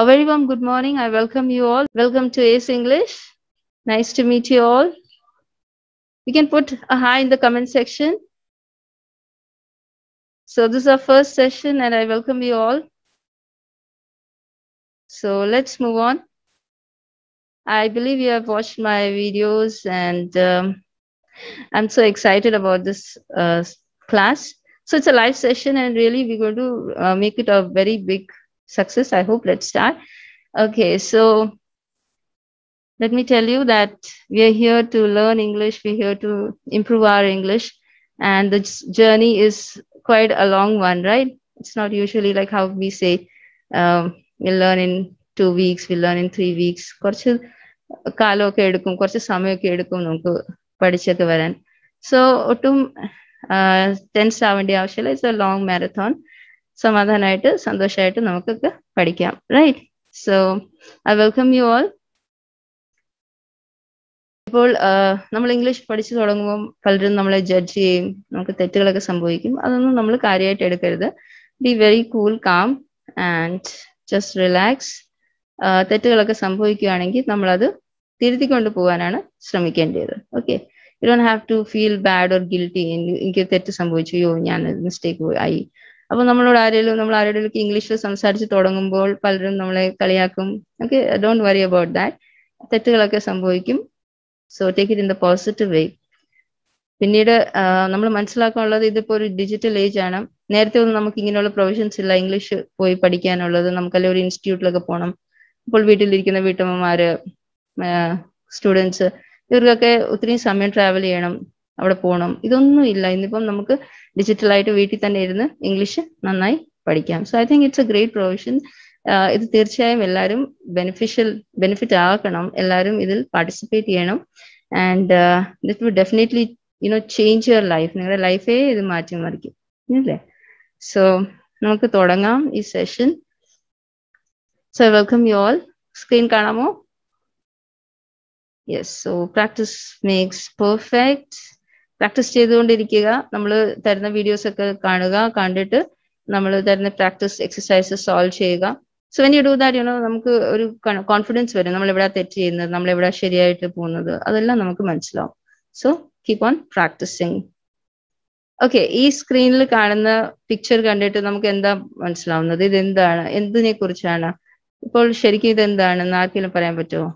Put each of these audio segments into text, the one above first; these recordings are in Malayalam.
A very warm good morning. I welcome you all. Welcome to ACE English. Nice to meet you all. You can put a hi in the comment section. So this is our first session and I welcome you all. So let's move on. I believe you have watched my videos and um, I'm so excited about this uh, class. So it's a live session and really we're going to uh, make it a very big success. I hope let's start. Okay, so let me tell you that we are here to learn English. We're here to improve our English. And the journey is quite a long one, right? It's not usually like how we say um, we will learn in two weeks, we will learn in three weeks. so കാലമൊക്കെ എടുക്കും കുറച്ച് സമയമൊക്കെ എടുക്കും നമുക്ക് പഠിച്ചൊക്കെ വരാൻ ഒട്ടും ടെൻസ് uh, ആവേണ്ട ആവശ്യമില്ല ഇറ്റ്സ് എ ലോങ് മാരത്തോൺ സമാധാനമായിട്ട് സന്തോഷമായിട്ട് നമുക്കൊക്കെ പഠിക്കാം right so I welcome you all ഇപ്പോൾ നമ്മൾ ഇംഗ്ലീഷ് പഠിച്ചു തുടങ്ങുമ്പോൾ പലരും നമ്മളെ ജഡ്ജ് ചെയ്യും നമുക്ക് തെറ്റുകളൊക്കെ സംഭവിക്കും അതൊന്നും നമ്മൾ കാര്യമായിട്ട് എടുക്കരുത് be very cool calm and just relax തെറ്റുകളൊക്കെ സംഭവിക്കുകയാണെങ്കിൽ നമ്മളത് തിരുത്തിക്കൊണ്ട് പോകാനാണ് ശ്രമിക്കേണ്ടത് okay you don't have to feel bad or guilty എനിക്ക് തെറ്റ് സംഭവിച്ചു അയ്യോ ഞാൻ മിസ്റ്റേക്ക് ആയി അപ്പൊ നമ്മളോട് ആരെങ്കിലും നമ്മൾ ആരോടെങ്കിലും ഇംഗ്ലീഷിൽ സംസാരിച്ച് തുടങ്ങുമ്പോൾ പലരും നമ്മളെ കളിയാക്കും okay don't worry about that തെറ്റുകളൊക്കെ സംഭവിക്കും so take it in the positive way പിന്നീട് നമ്മൾ മനസ്സിലാക്കാനുള്ളത് ഇതിപ്പോ ഒരു ഡിജിറ്റൽ ഏജ് ആണ് നേരത്തെ ഒന്നും നമുക്ക് ഇങ്ങനെയുള്ള പ്രൊവിഷൻസ് ഇല്ല ഇംഗ്ലീഷ് പോയി പഠിക്കാനുള്ളത് നമുക്കല്ലേ ഒരു ഇൻസ്റ്റിറ്റ്യൂട്ടിലൊക്കെ പോകണം ഇപ്പോൾ വീട്ടിലിരിക്കുന്ന വീട്ടമ്മമാര് സ്റ്റുഡൻസ് ഇവർക്കൊക്കെ ഒത്തിരി സമയം ട്രാവൽ ചെയ്യണം അവിടെ പോകണം ഇതൊന്നും ഇല്ല ഇന്നിപ്പം നമുക്ക് ഡിജിറ്റലായിട്ട് വീട്ടിൽ തന്നെ ഇരുന്ന് ഇംഗ്ലീഷ് നന്നായി പഠിക്കാം so I think it's a great provision ഇത് തീർച്ചയായും എല്ലാവരും ബെനിഫിഷ്യൽ ബെനിഫിറ്റ് ആക്കണം എല്ലാവരും ഇതിൽ പാർട്ടിസിപ്പേറ്റ് ചെയ്യണം and it will definitely you know change your life നിങ്ങളുടെ ലൈഫേ ഇത് മാറ്റി മറിക്കും അല്ലേ സോ നമുക്ക് തുടങ്ങാം ഈ session so welcome you all screen കാണാമോ yes so practice makes perfect practice ചെയ്തുകൊണ്ടിരിക്കുക നമ്മൾ തരുന്ന വീഡിയോസ് ഒക്കെ കാണുക കണ്ടിട്ട് നമ്മൾ തരുന്ന പ്രാക്ടീസ് എക്സസൈസ് സോൾവ് ചെയ്യുക so when you do that you know നമുക്ക് ഒരു കോൺഫിഡൻസ് വരും നമ്മൾ എവിടെയാ തെറ്റ് ചെയ്യുന്നത് നമ്മൾ എവിടെ ശരിയായിട്ട് പോകുന്നത് അതെല്ലാം നമുക്ക് മനസ്സിലാവും so keep on practicing okay ഈ സ്ക്രീനിൽ കാണുന്ന പിക്ചർ കണ്ടിട്ട് നമുക്ക് എന്താ മനസ്സിലാവുന്നത് എന്താണ് എന്തിനെ കുറിച്ചാണ് ഇപ്പോൾ ശരിക്കും ഇതെന്താണെന്ന് ആർക്കെങ്കിലും പറയാൻ പറ്റുമോ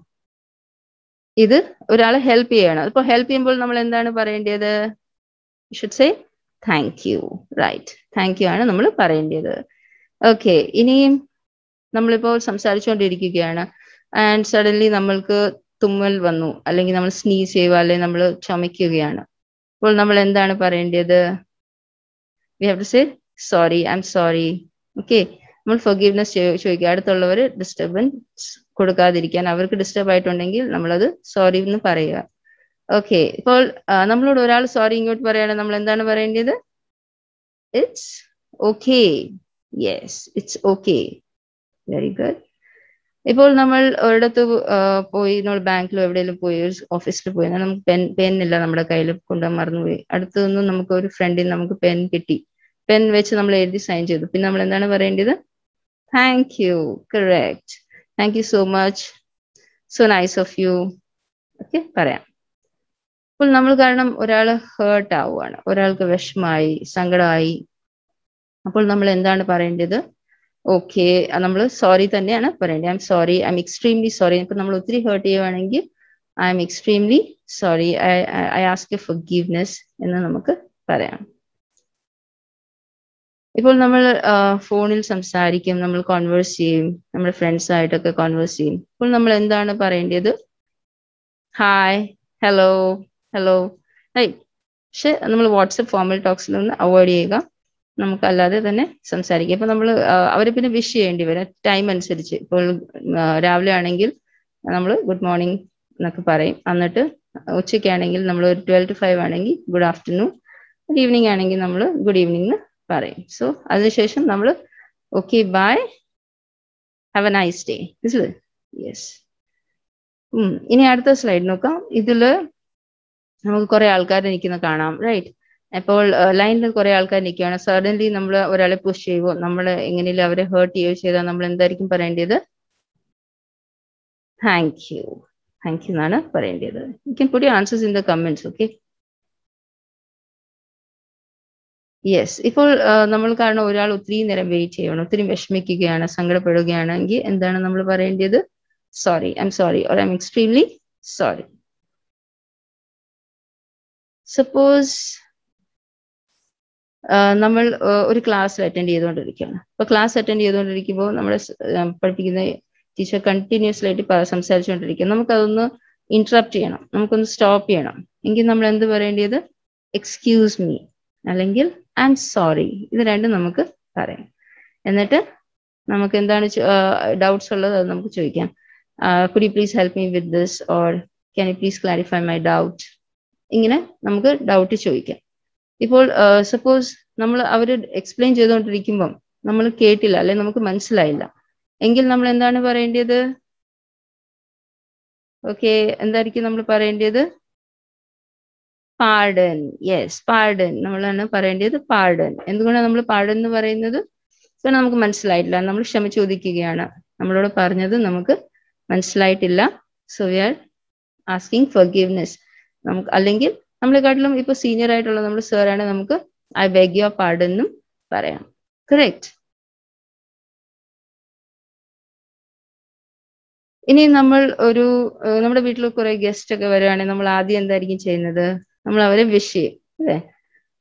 ഇത് ഒരാളെ ഹെൽപ്പ് ചെയ്യണം ഇപ്പോൾ ഹെൽപ്പ് ചെയ്യുമ്പോൾ നമ്മൾ എന്താണ് പറയേണ്ടത് should say thank you right thank you ആണ് നമ്മൾ പറയേണ്ടത് ഓക്കെ ഇനിയും നമ്മളിപ്പോൾ സംസാരിച്ചുകൊണ്ടിരിക്കുകയാണ് ആൻഡ് സഡൻലി നമ്മൾക്ക് തുമ്മൽ വന്നു അല്ലെങ്കിൽ നമ്മൾ സ്നീ ചെയ്യുക അല്ലെങ്കിൽ നമ്മൾ ചുമയ്ക്കുകയാണ് അപ്പോൾ നമ്മൾ എന്താണ് പറയേണ്ടത് we have to say sorry I'm sorry okay നമ്മൾ ഫൊഗീവ്നെസ് ചോദിക്കുക അടുത്തുള്ളവർ ഡിസ്റ്റർബൻസ് കൊടുക്കാതിരിക്കാൻ അവർക്ക് ഡിസ്റ്റർബ് ആയിട്ടുണ്ടെങ്കിൽ നമ്മളത് സോറി എന്ന് പറയുക ഓക്കെ ഇപ്പോൾ നമ്മളോട് ഒരാൾ സോറി ഇങ്ങോട്ട് പറയുകയാണ് നമ്മൾ എന്താണ് പറയേണ്ടത് it's okay yes it's okay very good ഇപ്പോൾ നമ്മൾ ഒരിടത്ത് പോയി നമ്മൾ ബാങ്കിലോ എവിടെയെങ്കിലും പോയി ഒരു ഓഫീസിൽ പോയി നമുക്ക് പെൻ പെൻ ഇല്ല നമ്മുടെ കയ്യിൽ കൊണ്ടുപോകാൻ മറന്നുപോയി അടുത്തു നിന്നും നമുക്ക് ഒരു ഫ്രണ്ടിൽ നമുക്ക് പെൻ കിട്ടി പെൻ വെച്ച് നമ്മൾ എഴുതി സൈൻ ചെയ്തു പിന്നെ നമ്മൾ എന്താണ് പറയേണ്ടത് Thank you. Correct. Thank you so much. So nice of you okay പറയാം അപ്പോൾ നമ്മൾ കാരണം ഒരാൾ ഹേർട്ട് ആവുകയാണ് ഒരാൾക്ക് വിഷമായി സങ്കടമായി അപ്പോൾ നമ്മൾ എന്താണ് പറയേണ്ടത് ഓക്കെ നമ്മൾ സോറി തന്നെയാണ് പറയേണ്ടത് I'm sorry I'm extremely sorry ഇപ്പം നമ്മൾ ഒത്തിരി ഹേർട്ട് ചെയ്യുവാണെങ്കിൽ I'm extremely sorry I I ask forgiveness എന്ന് നമുക്ക് പറയാം ഇപ്പോൾ നമ്മൾ ഫോണിൽ സംസാരിക്കും നമ്മൾ കോൺവേഴ്സ് ചെയ്യും നമ്മുടെ ഫ്രണ്ട്സ് ആയിട്ടൊക്കെ കോൺവേഴ്സ് ചെയ്യും ഇപ്പോൾ നമ്മൾ എന്താണ് പറയേണ്ടത് ഹായ് ഹലോ ഹലോ ഹൈ പക്ഷെ നമ്മൾ വാട്സപ്പ് ഫോമൽ ടോക്സിൽ നിന്ന് അവോയ്ഡ് ചെയ്യുക നമുക്ക് അല്ലാതെ തന്നെ സംസാരിക്കുക ഇപ്പൊ നമ്മൾ അവരെ പിന്നെ വിഷ് ചെയ്യേണ്ടി വരാം ടൈം അനുസരിച്ച് ഇപ്പോൾ രാവിലെ ആണെങ്കിൽ നമ്മൾ ഗുഡ് മോർണിംഗ് എന്നൊക്കെ പറയും എന്നിട്ട് ഉച്ചയ്ക്കാണെങ്കിൽ നമ്മൾ ഒരു ട്വൽവ് ടു ഫൈവ് ആണെങ്കിൽ ഗുഡ് ആഫ്റ്റർനൂൺ ഈവനിങ് ആണെങ്കിൽ നമ്മൾ ഗുഡ് ഈവനിങ് പറയും സോ അതിനുശേഷം നമ്മൾ okay bye have a nice day yes ഇനി അടുത്ത സ്ലൈഡ് നോക്കാം ഇതിൽ നമുക്ക് കുറെ ആൾക്കാർ നിൽക്കുന്ന കാണാം റൈറ്റ് അപ്പോൾ ലൈനിൽ കുറെ ആൾക്കാർ നിൽക്കുകയാണ് സഡൻലി നമ്മൾ ഒരാളെ പുഷ് ചെയ്യുകയോ നമ്മൾ എങ്ങനെയും അവരെ ഹേർട്ട് ചെയ്യുകയോ ചെയ്താൽ നമ്മൾ എന്തായിരിക്കും പറയേണ്ടത് താങ്ക് യു താങ്ക് യു എന്നാണ് പറയേണ്ടത് you can put answers in the comments okay yes ഇപ്പോൾ നമ്മൾ കാരണം ഒരാൾ ഒത്തിരി നേരം വെയിറ്റ് ചെയ്യണം ഒത്തിരി വിഷമിക്കുകയാണ് സങ്കടപ്പെടുകയാണെങ്കിൽ എന്താണ് നമ്മൾ പറയേണ്ടത് sorry I'm sorry or I'm extremely sorry suppose നമ്മൾ ഒരു ക്ലാസ് അറ്റൻഡ് ചെയ്തുകൊണ്ടിരിക്കുകയാണ് അപ്പോൾ ക്ലാസ് അറ്റൻഡ് ചെയ്തുകൊണ്ടിരിക്കുമ്പോൾ നമ്മൾ പഠിപ്പിക്കുന്ന ടീച്ചർ കണ്ടിന്യൂസ് ആയിട്ട് സംസാരിച്ചുകൊണ്ടിരിക്കുക നമുക്കതൊന്ന് ഇന്ററപ്റ്റ് ചെയ്യണം നമുക്കൊന്ന് സ്റ്റോപ്പ് ചെയ്യണം എങ്കിൽ നമ്മൾ എന്ത് പറയേണ്ടത് എക്സ്ക്യൂസ് മീ അല്ലെങ്കിൽ ആൻഡ് സോറി ഇത് രണ്ടും നമുക്ക് പറയാം എന്നിട്ട് നമുക്ക് എന്താണ് ഡൗട്ട്സ് ഉള്ളത് അത് നമുക്ക് ചോദിക്കാം could you please help me with this or can you please clarify my doubt ഇങ്ങനെ നമുക്ക് ഡൗട്ട് ചോദിക്കാം ഇപ്പോൾ സപ്പോസ് നമ്മൾ അവർ എക്സ്പ്ലെയിൻ ചെയ്തുകൊണ്ടിരിക്കുമ്പം നമ്മൾ കേട്ടില്ല അല്ലെ നമുക്ക് മനസ്സിലായില്ല എങ്കിൽ നമ്മൾ എന്താണ് പറയേണ്ടത് ഓക്കെ എന്തായിരിക്കും നമ്മൾ പറയേണ്ടത് പാഡൻ യെസ് പാഡൻ നമ്മളാണ് പറയേണ്ടത് പാഡൻ എന്തുകൊണ്ടാണ് നമ്മൾ പാഡൻ എന്ന് പറയുന്നത് സോ നമുക്ക് മനസ്സിലായിട്ടില്ല നമ്മൾ ക്ഷമ ചോദിക്കുകയാണ് നമ്മളോട് പറഞ്ഞത് നമുക്ക് മനസ്സിലായിട്ടില്ല so we are asking for forgiveness നമുക്ക് അല്ലെങ്കിൽ നമ്മളെക്കാട്ടിലും ഇപ്പൊ സീനിയർ ആയിട്ടുള്ള നമ്മൾ സാറാണ് നമുക്ക് ഐ ബെഗ് യുവർ പാർഡൻ എന്നും പറയാം കറക്റ്റ് ഇനി നമ്മൾ ഒരു നമ്മുടെ വീട്ടിൽ കുറെ ഗസ്റ്റ് ഒക്കെ വരുവാണെങ്കിൽ നമ്മൾ ആദ്യം എന്തായിരിക്കും ചെയ്യുന്നത് നമ്മൾ അവരെ വിഷ് ചെയ്യും അല്ലെ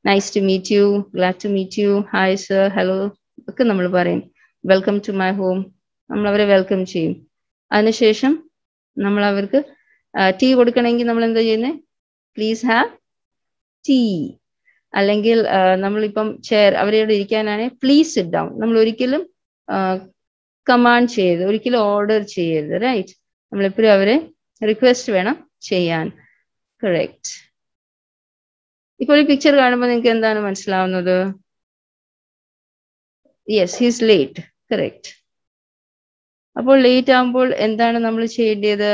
nice to meet you glad to meet you hi sir hello ഒക്കെ നമ്മൾ പറയും വെൽക്കം ടു മൈ ഹോം നമ്മൾ അവരെ വെൽക്കം ചെയ്യും അതിനുശേഷം നമ്മൾ അവർക്ക് ടീ കൊടുക്കണമെങ്കിൽ നമ്മൾ എന്താ ചെയ്യുന്നത് പ്ലീസ് ഹാവ് ടീ അല്ലെങ്കിൽ നമ്മളിപ്പം ചെയർ അവരോട് ഇരിക്കാനാണ് പ്ലീസ് സിറ്റ് ഡൗൺ നമ്മൾ ഒരിക്കലും കമാൻഡ് ചെയ്യരുത് ഒരിക്കലും ഓർഡർ ചെയ്യരുത് റൈറ്റ് നമ്മളെപ്പോഴും അവരെ റിക്വസ്റ്റ് വേണം ചെയ്യാൻ കറക്റ്റ് ഇപ്പൊ ഒരു പിക്ചർ കാണുമ്പോൾ നിങ്ങൾക്ക് എന്താണ് മനസ്സിലാവുന്നത് യെസ് ഹിസ് ലേറ്റ് കറക്റ്റ് അപ്പോൾ ലേറ്റ് ആകുമ്പോൾ എന്താണ് നമ്മൾ ചെയ്യേണ്ടത്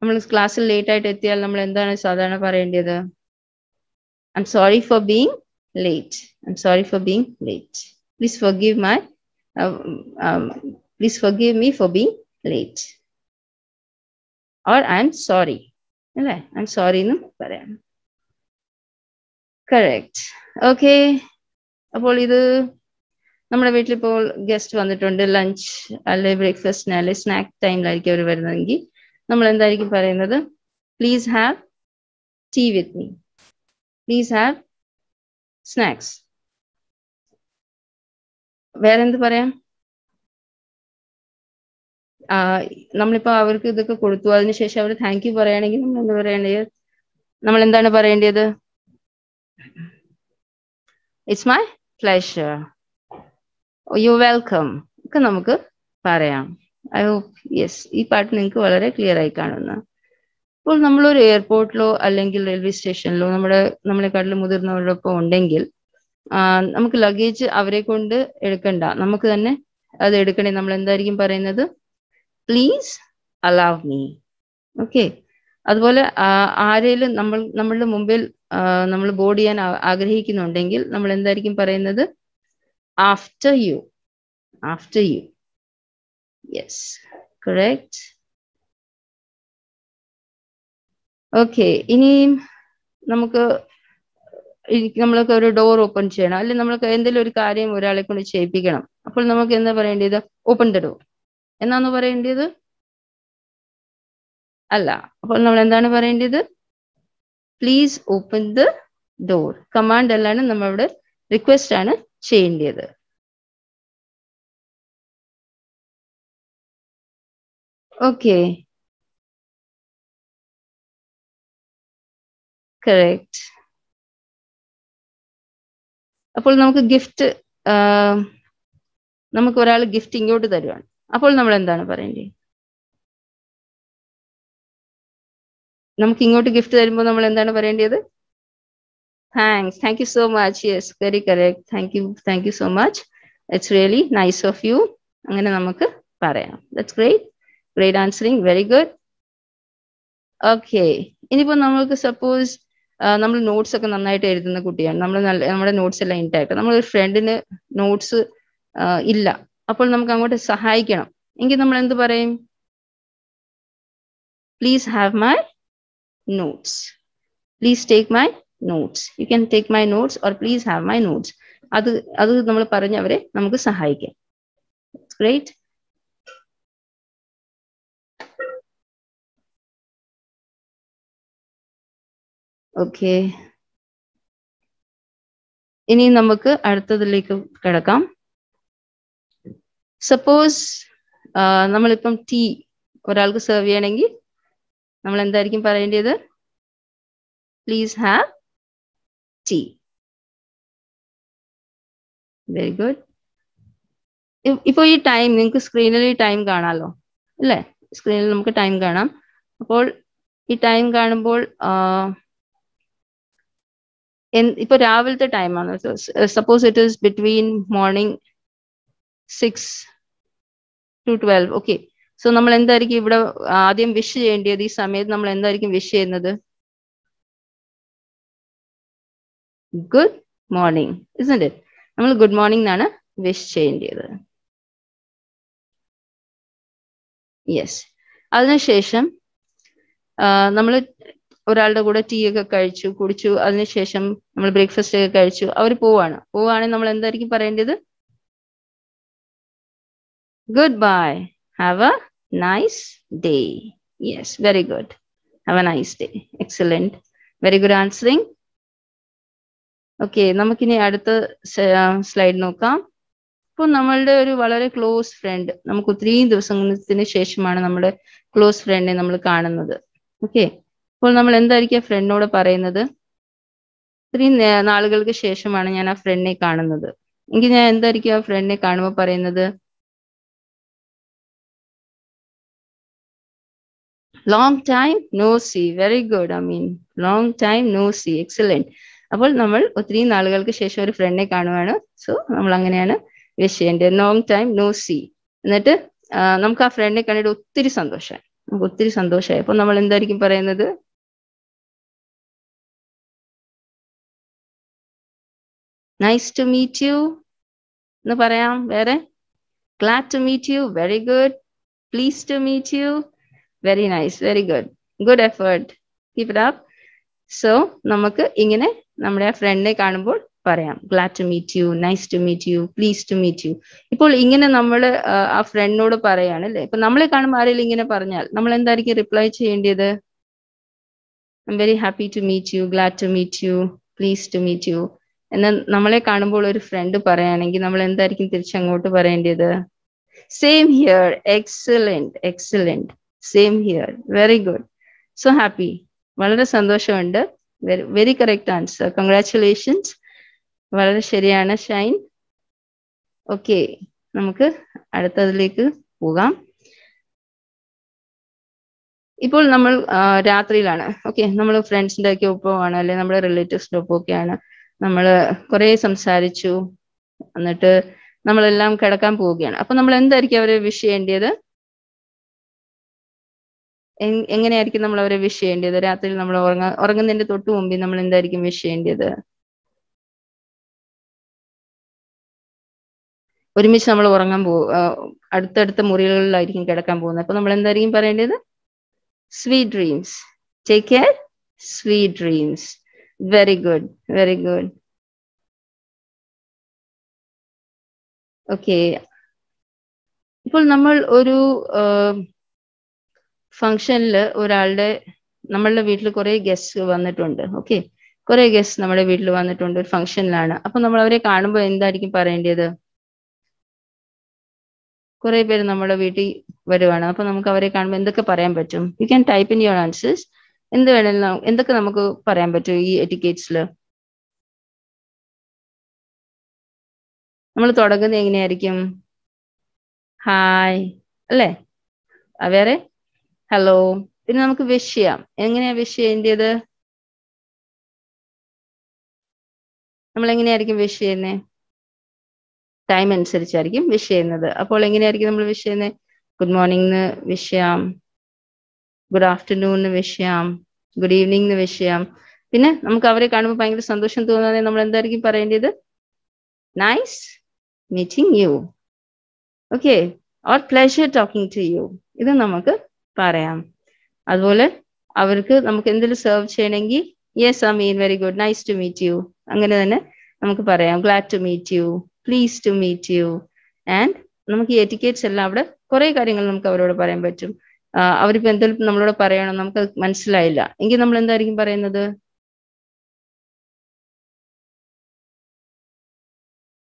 നമ്മൾ ക്ലാസ്സിൽ ലേറ്റ് ആയിട്ട് എത്തിയാൽ നമ്മൾ എന്താണ് സാധാരണ പറയേണ്ടത് I'm sorry for being late I'm sorry for being late please forgive my please forgive me for being late or I'm sorry അല്ലേ ഐ സോറി എന്നും പറയാം കറക്റ്റ് ഓക്കെ അപ്പോൾ ഇത് നമ്മുടെ വീട്ടിലിപ്പോൾ ഗസ്റ്റ് വന്നിട്ടുണ്ട് ലഞ്ച് അല്ലെ ബ്രേക്ക്ഫാസ്റ്റിന് അല്ലെ സ്നാക്ക് ടൈമിലായിരിക്കും അവർ വരുന്നതെങ്കിൽ നമ്മൾ എന്തായിരിക്കും പറയുന്നത് please have tea with me please have snacks വേറെന്ത് പറയാം നമ്മളിപ്പോ അവർക്ക് ഇതൊക്കെ കൊടുത്തു അതിനുശേഷം അവർ താങ്ക് യു പറയുകയാണെങ്കിൽ നമ്മൾ എന്താ പറയേണ്ടത് നമ്മൾ എന്താണ് പറയേണ്ടത് it's my pleasure you welcome ഒക്കെ നമുക്ക് പറയാം ഐ ഹോപ്പ് യെസ് ഈ പാട്ട് നിങ്ങൾക്ക് വളരെ ക്ലിയർ ആയി കാണുന്നു ഇപ്പോൾ നമ്മളൊരു എയർപോർട്ടിലോ അല്ലെങ്കിൽ റെയിൽവേ സ്റ്റേഷനിലോ നമ്മുടെ നമ്മളെക്കാട്ടിലും മുതിർന്നവരോടൊപ്പം ഉണ്ടെങ്കിൽ നമുക്ക് ലഗേജ് അവരെ കൊണ്ട് എടുക്കണ്ട നമുക്ക് തന്നെ അത് എടുക്കണേ നമ്മൾ എന്തായിരിക്കും പറയുന്നത് പ്ലീസ് അലാവ് മീ ഓക്കെ അതുപോലെ ആരേലും നമ്മൾ നമ്മളുടെ മുമ്പിൽ നമ്മൾ ബോർഡ് ചെയ്യാൻ ആഗ്രഹിക്കുന്നുണ്ടെങ്കിൽ നമ്മൾ എന്തായിരിക്കും പറയുന്നത് after you after you yes correct okay ഇനിയും നമുക്ക് നമ്മളൊക്കെ ഒരു ഡോർ ഓപ്പൺ ചെയ്യണം അല്ലെങ്കിൽ നമ്മൾക്ക് എന്തെങ്കിലും ഒരു കാര്യം ഒരാളെ കൊണ്ട് ചെയ്യിപ്പിക്കണം അപ്പോൾ നമുക്ക് എന്താ പറയേണ്ടത് ഓപ്പൺ ദ ഡോർ എന്നാന്ന് പറയേണ്ടത് അല്ല അപ്പോൾ നമ്മൾ എന്താണ് പറയേണ്ടത് please open the door command അല്ലാണ് നമ്മളുടെ റിക്വസ്റ്റ് ആണ് ചെയ്യേണ്ടത് ഓക്കെ കറക്റ്റ് അപ്പോൾ നമുക്ക് ഗിഫ്റ്റ് നമുക്ക് ഒരാൾ ഗിഫ്റ്റ് ഇങ്ങോട്ട് തരുവാണ് അപ്പോൾ നമ്മൾ എന്താണ് പറയേണ്ടത് നമുക്ക് ഇങ്ങോട്ട് ഗിഫ്റ്റ് തരുമ്പോൾ നമ്മൾ എന്താണ് പറയേണ്ടത് thanks thank you so much yes very correct thank you thank you so much it's really nice of you അങ്ങനെ നമുക്ക് പറയാം that's great great answering very good okay ഇനിയിപ്പോൾ നമുക്ക് സപ്പോസ് നമ്മൾ നോട്ട്സ് ഒക്കെ നന്നായിട്ട് എഴുതുന്ന കുട്ടിയാണ് നമ്മൾ നമ്മുടെ നോട്ട്സ് എല്ലാം ഇൻടാക്ട് നമ്മൾ ഒരു ഫ്രണ്ടിന് നോട്ട്സ് ഇല്ല അപ്പോൾ നമുക്ക് അങ്ങോട്ട് സഹായിക്കണം എങ്കിൽ നമ്മൾ എന്ത് പറയും please have my notes please take my notes you can take my notes or please have my notes അത് അത് നമ്മൾ പറഞ്ഞ് അവരെ നമുക്ക് സഹായിക്കാം ഗ്രേറ്റ് ഓക്കെ ഇനി നമുക്ക് അടുത്തതിലേക്ക് കിടക്കാം സപ്പോസ് നമ്മളിപ്പം ടീ ഒരാൾക്ക് സെർവ് ചെയ്യണമെങ്കിൽ നമ്മൾ എന്തായിരിക്കും പറയേണ്ടത് please have tea very good ഇപ്പോൾ ഈ ടൈം നിങ്ങൾക്ക് സ്ക്രീനിൽ ഈ ടൈം കാണാമല്ലോ അല്ലേ സ്ക്രീനിൽ നമുക്ക് ടൈം കാണാം അപ്പോൾ ഈ ടൈം കാണുമ്പോൾ ഇപ്പോൾ രാവിലത്തെ ടൈമാണ് suppose it is between morning six to twelve okay so നമ്മൾ എന്തായിരിക്കും ഇവിടെ ആദ്യം വിഷ് ചെയ്യേണ്ടത് ഈ സമയത്ത് നമ്മൾ എന്തായിരിക്കും വിഷ് ചെയ്യുന്നത് ഗുഡ് മോർണിംഗ് ഇസ്ണ്ട് നമ്മൾ ഗുഡ് മോർണിംഗ് എന്നാണ് വിഷ് ചെയ്യേണ്ടത് യെസ് അതിനുശേഷം നമ്മൾ ഒരാളുടെ കൂടെ ടീ ഒക്കെ കഴിച്ചു കുടിച്ചു അതിനുശേഷം നമ്മൾ ബ്രേക്ക്ഫാസ്റ്റ് ഒക്കെ കഴിച്ചു അവർ പോവാണ് പോവാണെങ്കിൽ നമ്മൾ എന്തായിരിക്കും പറയേണ്ടത് goodbye. Have a nice day. Yes, very good. Have a nice day. Excellent. Very good answering okay നമുക്കിനി അടുത്ത സ്ലൈഡ് നോക്കാം ഇപ്പൊ നമ്മളുടെ ഒരു വളരെ ക്ലോസ് ഫ്രണ്ട് നമുക്ക് ഒത്തിരിയും ദിവസത്തിന് ശേഷമാണ് നമ്മുടെ ക്ലോസ് ഫ്രണ്ടിനെ നമ്മൾ കാണുന്നത് ഓക്കെ അപ്പോൾ നമ്മൾ എന്തായിരിക്കും ഫ്രണ്ടിനോട് പറയുന്നത് ഇത്രയും നാളുകൾക്ക് ശേഷമാണ് ഞാൻ ആ ഫ്രണ്ടിനെ കാണുന്നത് എങ്കിൽ ഞാൻ എന്തായിരിക്കും ആ ഫ്രണ്ടിനെ കാണുമ്പോൾ പറയുന്നത് long time no see very good I mean long time no see excellent അപ്പോൾ നമ്മൾ ഒത്തിരി നാളുകൾക്ക് ശേഷം ഒരു ഫ്രണ്ടിനെ കാണുവാണ് സോ നമ്മൾ അങ്ങനെയാണ് വിഷ് ചെയ്യേണ്ടത് ലോങ് ടൈം നോ സി എന്നിട്ട് നമുക്ക് ആ ഫ്രണ്ടിനെ കണ്ടിട്ട് ഒത്തിരി സന്തോഷമായി നമുക്ക് ഒത്തിരി സന്തോഷമായി അപ്പൊ നമ്മൾ എന്തായിരിക്കും പറയുന്നത് നൈസ് ടു മീറ്റ് യു എന്ന് പറയാം വേറെ glad to meet you very good please to meet you very nice very good good effort keep it up so നമുക്ക് ഇങ്ങനെ നമ്മുടെ ആ ഫ്രണ്ടിനെ കാണുമ്പോൾ പറയാം glad to meet you nice to meet you please to meet you ഇപ്പോൾ ഇങ്ങനെ നമ്മൾ ആ ഫ്രണ്ടിനോട് പറയാണ് അല്ലെ ഇപ്പൊ നമ്മളെ കാണുമ്പോൾ ആരെങ്കിലും ഇങ്ങനെ പറഞ്ഞാൽ നമ്മൾ എന്തായിരിക്കും റിപ്ലൈ ചെയ്യേണ്ടത് I very happy to meet you glad to meet you please to meet you എന്ന് നമ്മളെ കാണുമ്പോൾ ഒരു ഫ്രണ്ട് പറയുകയാണെങ്കിൽ നമ്മൾ എന്തായിരിക്കും തിരിച്ചങ്ങോട്ട് പറയേണ്ടത് same here excellent excellent same here very good so happy വളരെ സന്തോഷമുണ്ട് very very correct answer congratulations വളരെ ശരിയാണ് ഷൈൻ ഓക്കെ നമുക്ക് അടുത്തതിലേക്ക് പോകാം ഇപ്പോൾ നമ്മൾ രാത്രിയിലാണ് ഓക്കെ നമ്മൾ ഫ്രണ്ട്സിൻ്റെ ഒക്കെ ഒപ്പമാണ് അല്ലെ നമ്മുടെ റിലേറ്റീവ്സിൻ്റെ ഒപ്പമൊക്കെയാണ് നമ്മൾ കുറേ സംസാരിച്ചു എന്നിട്ട് നമ്മളെല്ലാം കിടക്കാൻ പോവുകയാണ് അപ്പൊ നമ്മൾ എന്തായിരിക്കും അവരെ വിഷ് ചെയ്യേണ്ടത് എങ്ങനെയായിരിക്കും നമ്മൾ അവരെ വിഷ് ചെയ്യേണ്ടത് രാത്രി നമ്മൾ ഉറങ്ങ ഉറങ്ങുന്നതിന്റെ തൊട്ട് മുമ്പിൽ നമ്മൾ എന്തായിരിക്കും വിഷ് ചെയ്യേണ്ടത് ഒരുമിച്ച് നമ്മൾ ഉറങ്ങാൻ പോ അടുത്തടുത്ത മുറികളിലായിരിക്കും കിടക്കാൻ പോകുന്നത് അപ്പൊ നമ്മൾ എന്തായിരിക്കും പറയേണ്ടത് sweet dreams take care sweet dreams very good very good okay ഇപ്പോൾ നമ്മൾ ഒരു ഫംഗ്ഷനിൽ ഒരാളുടെ നമ്മളുടെ വീട്ടിൽ കുറേ ഗസ്റ്റ് വന്നിട്ടുണ്ട് ഓക്കെ കുറേ ഗസ്റ്റ് നമ്മുടെ വീട്ടിൽ വന്നിട്ടുണ്ട് ഒരു ഫംഗ്ഷനിലാണ് അപ്പൊ നമ്മൾ അവരെ കാണുമ്പോൾ എന്തായിരിക്കും പറയേണ്ടത് കുറെ പേര് നമ്മുടെ വീട്ടിൽ വരുവാണ് അപ്പൊ നമുക്ക് അവരെ കാണുമ്പോൾ എന്തൊക്കെ പറയാൻ പറ്റും you can type in your answers എന്ത് വേണമെങ്കിലും എന്തൊക്കെ നമുക്ക് പറയാൻ പറ്റും ഈ എറ്റിക്കേറ്റ്സിൽ നമ്മൾ തുടങ്ങുന്നത് എങ്ങനെയായിരിക്കും ഹായ് അല്ലേ വേറെ ഹലോ പിന്നെ നമുക്ക് വിഷ് ചെയ്യാം എങ്ങനെയാ വിഷ് ചെയ്യേണ്ടത് നമ്മൾ എങ്ങനെയായിരിക്കും വിഷ് ചെയ്യുന്നേ ടൈം അനുസരിച്ചായിരിക്കും വിഷ് ചെയ്യുന്നത് അപ്പോൾ എങ്ങനെയായിരിക്കും നമ്മൾ വിഷ് ചെയ്യുന്നത് ഗുഡ് മോർണിംഗ് വിഷ് ചെയ്യാം ഗുഡ് ആഫ്റ്റർനൂൺ വിഷ് ചെയ്യാം ഗുഡ് ഈവനിംഗ് വിഷ് ചെയ്യാം പിന്നെ നമുക്ക് അവരെ കാണുമ്പോൾ ഭയങ്കര സന്തോഷം തോന്നുന്നത് നമ്മൾ എന്തായിരിക്കും പറയേണ്ടത് nice meeting you okay or pleasure talking to you ഇത് നമുക്ക് പറയാം അതുപോലെ അവർക്ക് നമുക്ക് എന്തെങ്കിലും സെർവ് ചെയ്യണമെങ്കിൽ yes mean very good nice to meet you അങ്ങനെ തന്നെ നമുക്ക് പറയാം glad to meet you please to meet you and നമുക്ക് ഈ എറ്റിക്കേറ്റ്സ് എല്ലാം അവിടെ കുറെ കാര്യങ്ങൾ നമുക്ക് അവരോട് പറയാൻ പറ്റും അവരിപ്പോ എന്തെങ്കിലും നമ്മളോട് പറയണം നമുക്ക് മനസ്സിലായില്ല എങ്കിൽ നമ്മൾ എന്തായിരിക്കും പറയുന്നത്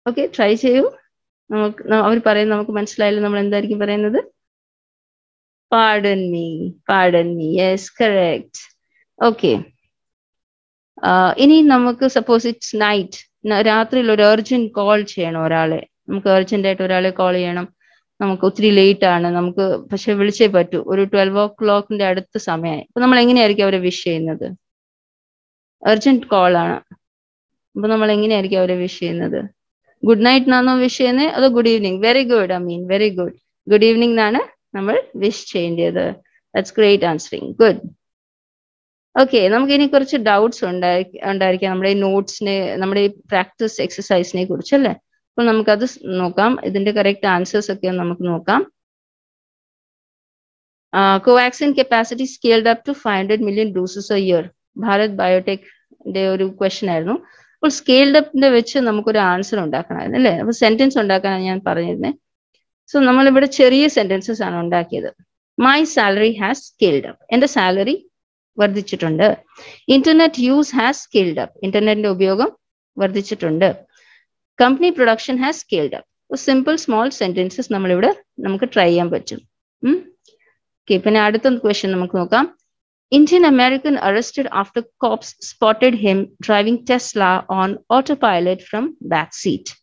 ഓക്കെ ട്രൈ ചെയ്യൂ നമുക്ക് അവർ പറയുന്നത് നമുക്ക് മനസ്സിലായില്ല നമ്മൾ എന്തായിരിക്കും പറയുന്നത് Pardon me. Pardon me. Yes, correct. Okay. Uh, ഇനി നമുക്ക് സപ്പോസ് ഇറ്റ്സ് നൈറ്റ് രാത്രിയിൽ ഒരു അർജന്റ് കോൾ ചെയ്യണം ഒരാളെ നമുക്ക് അർജന്റ് ആയിട്ട് ഒരാളെ കോൾ ചെയ്യണം നമുക്ക് ഒത്തിരി ലേറ്റ് ആണ് നമുക്ക് പക്ഷെ വിളിച്ചേ പറ്റൂ ഒരു ട്വൽവ് ഓ ക്ലോക്കിന്റെ അടുത്ത സമയമായി അപ്പൊ നമ്മൾ എങ്ങനെയായിരിക്കും അവരെ വിഷ് ചെയ്യുന്നത് അർജന്റ് കോൾ ആണ് അപ്പൊ നമ്മൾ എങ്ങനെയായിരിക്കും അവരെ വിഷ് ചെയ്യുന്നത് ഗുഡ് നൈറ്റ് എന്നാണോ വിഷ് ചെയ്യുന്നത് അതോ good evening very good I mean very good good evening എന്നാണ് നമ്മൾ വിഷ് ചെയ്യേണ്ടത് that's great answering good okay നമുക്ക് ഇനി കുറച്ച് ഡൗട്ട്സ് ഉണ്ടായി ഉണ്ടായിരിക്കാം നമ്മുടെ നോട്ട്സിനെ നമ്മുടെ പ്രാക്ടീസ് എക്സസൈസിനെ കുറിച്ച് അല്ലേ അപ്പൊ നമുക്കത് നോക്കാം ഇതിന്റെ കറക്റ്റ് ആൻസേഴ്സ് ഒക്കെ നമുക്ക് നോക്കാം Covaxin capacity scaled up to five hundred million doses a year Bharat ബയോടെക്കിന്റെ ഒരു ക്വസ്റ്റൻ ആയിരുന്നു അപ്പോൾ സ്കെയിൽഡ് അപ്പിന്റെ വെച്ച് നമുക്കൊരു ആൻസർ ഉണ്ടാക്കണമായിരുന്നു അല്ലേ അപ്പൊ സെന്റൻസ് ഉണ്ടാക്കാനാണ് ഞാൻ പറഞ്ഞിരുന്നത് സോ നമ്മളിവിടെ ചെറിയ സെന്റൻസസ് ആണ് ഉണ്ടാക്കിയത് my salary has scaled up എന്റെ സാലറി വർദ്ധിച്ചിട്ടുണ്ട് internet use has scaled up ഇന്റർനെറ്റിന്റെ ഉപയോഗം വർദ്ധിച്ചിട്ടുണ്ട് company production has scaled up simple small sentences നമ്മളിവിടെ നമുക്ക് ട്രൈ ചെയ്യാൻ പറ്റും ഓക്കെ പിന്നെ അടുത്ത ക്വസ്റ്റ്യൻ നമുക്ക് നോക്കാം Indian Indian American arrested after cops spotted him driving on autopilot from back seat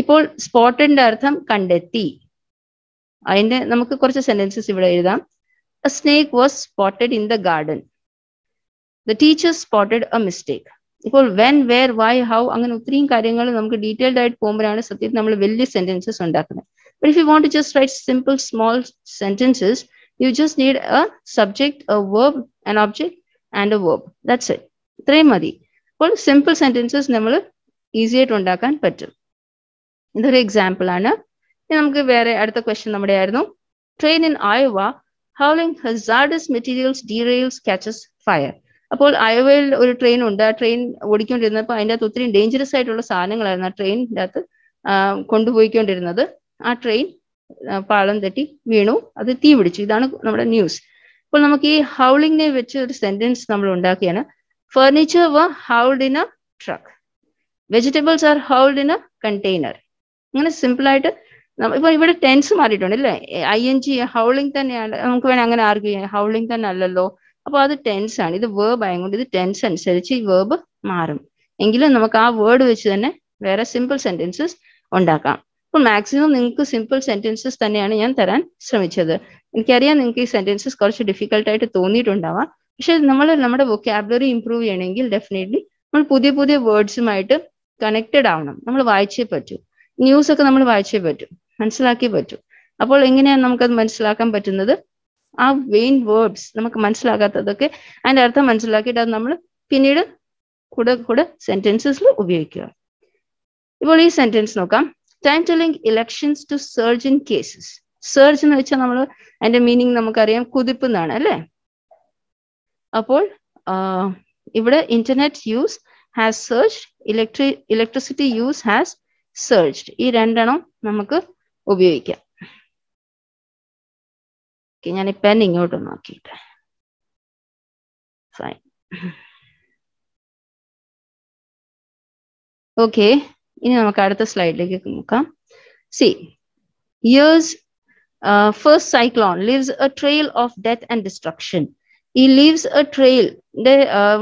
ഇപ്പോൾ സ്പോട്ടഡിന്റെ അർത്ഥം കണ്ടെത്തി അതിന്റെ നമുക്ക് കുറച്ച് സെന്റൻസസ് ഇവിടെ എഴുതാം a snake was spotted in the garden the teacher spotted a mistake ഇപ്പോൾ വെൻ വേർ വൈ ഹൗ അങ്ങനെ ഒത്തിരിയും കാര്യങ്ങൾ നമുക്ക് ഡീറ്റെയിൽഡ് ആയിട്ട് പോകുമ്പോഴാണ് സത്യത്തിൽ നമ്മൾ വലിയ സെന്റൻസസ് ഉണ്ടാക്കുന്നത് but if you want to just write simple small sentences you just need a subject, a verb an object, and a verb that's it ഇത്രയും മതി അപ്പോൾ സിമ്പിൾ സെന്റൻസസ് നമ്മൾ ഈസി ആയിട്ട് ഉണ്ടാക്കാൻ പറ്റും ഇതൊരു എക്സാമ്പിൾ ആണ് ഇനി നമുക്ക് വേറെ അടുത്ത ക്വസ്റ്റ്യൻ നമ്മുടെ ആയിരുന്നു train in Iowa hauling hazardous materials derails catches fire അപ്പോൾ അയവയിൽ ഒരു ട്രെയിൻ ഉണ്ട് ആ ട്രെയിൻ ഓടിക്കൊണ്ടിരുന്നപ്പോൾ അതിൻ്റെ അകത്ത് ഒത്തിരി ഡേഞ്ചറസ് ആയിട്ടുള്ള സാധനങ്ങളായിരുന്നു ആ ട്രെയിനിൻ്റെ അകത്ത് കൊണ്ടുപോയിക്കൊണ്ടിരുന്നത് ആ ട്രെയിൻ പാളം തെറ്റി വീണു അത് തീ പിടിച്ചു ഇതാണ് നമ്മുടെ ന്യൂസ് അപ്പോൾ നമുക്ക് ഈ ഹൗളിങ്ങിനെ വെച്ച് ഒരു സെന്റൻസ് നമ്മൾ ഉണ്ടാക്കിയാണ് furniture was hauled in a truck vegetables are hauled in a container അങ്ങനെ സിമ്പിളായിട്ട് ഇപ്പൊ ഇവിടെ ടെൻസ് മാറിയിട്ടുണ്ട് അല്ലേ ഐ എൻ ജി ഹൗളിംഗ് തന്നെയാണ് നമുക്ക് വേണേ അങ്ങനെ ആർഗ്യൂ ചെയ്യാം ഹൗളിംഗ് തന്നെ അല്ലല്ലോ അപ്പൊ അത് ടെൻസ് ആണ് ഇത് വേർബ് ആയതുകൊണ്ട് ഇത് ടെൻസ് അനുസരിച്ച് ഈ വേർബ് മാറും എങ്കിലും നമുക്ക് ആ വേർഡ് വെച്ച് തന്നെ വേറെ സിമ്പിൾ സെന്റൻസസ് ഉണ്ടാക്കാം അപ്പൊ മാക്സിമം നിങ്ങൾക്ക് സിമ്പിൾ സെന്റൻസസ് തന്നെയാണ് ഞാൻ തരാൻ ശ്രമിച്ചത് എനിക്കറിയാം നിങ്ങൾക്ക് ഈ സെന്റൻസസ് കുറച്ച് ആയിട്ട് തോന്നിയിട്ടുണ്ടാവാം പക്ഷെ നമ്മൾ നമ്മുടെ വൊക്കാബുലറി ഇംപ്രൂവ് ചെയ്യണമെങ്കിൽ ഡെഫിനറ്റ്ലി നമ്മൾ പുതിയ പുതിയ വേർഡ്സുമായിട്ട് കണക്റ്റഡ് ആവണം നമ്മൾ വായിച്ചേ പറ്റൂ ന്യൂസ് ഒക്കെ നമ്മൾ വായിച്ചേ പറ്റൂ മനസ്സിലാക്കി പറ്റൂ അപ്പോൾ എങ്ങനെയാണ് നമുക്കത് മനസ്സിലാക്കാൻ പറ്റുന്നത് ആ വെയിൻ വേർഡ്സ് നമുക്ക് മനസ്സിലാകാത്തതൊക്കെ അതിൻ്റെ അർത്ഥം മനസ്സിലാക്കിയിട്ട് അത് നമ്മൾ പിന്നീട് കൂടെ കൂടെ സെന്റൻസസിൽ ഉപയോഗിക്കുക ഇപ്പോൾ ഈ സെന്റൻസ് നോക്കാം time link elections to surge in cases surge എന്ന് വെച്ചാൽ നമ്മൾ അതിന്റെ മീനിങ് നമുക്കറിയാം കുതിപ്പ് എന്നാണ് അല്ലേ അപ്പോൾ ഇവിടെ internet use has surge electric electricity use has surged ഈ രണ്ടെണ്ണം നമുക്ക് ഉപയോഗിക്കാം ഓക്കെ ഞാൻ ഈ പെൻ ഇങ്ങോട്ട് നോക്കിയിട്ട് ഫൈൻ ഓക്കെ ഇനി നമുക്ക് അടുത്ത സ്ലൈഡിലേക്ക് നോക്കാം see years first cyclone leaves a trail of death and destruction ഈ ലീവ്സ് എ ട്രെയിൽ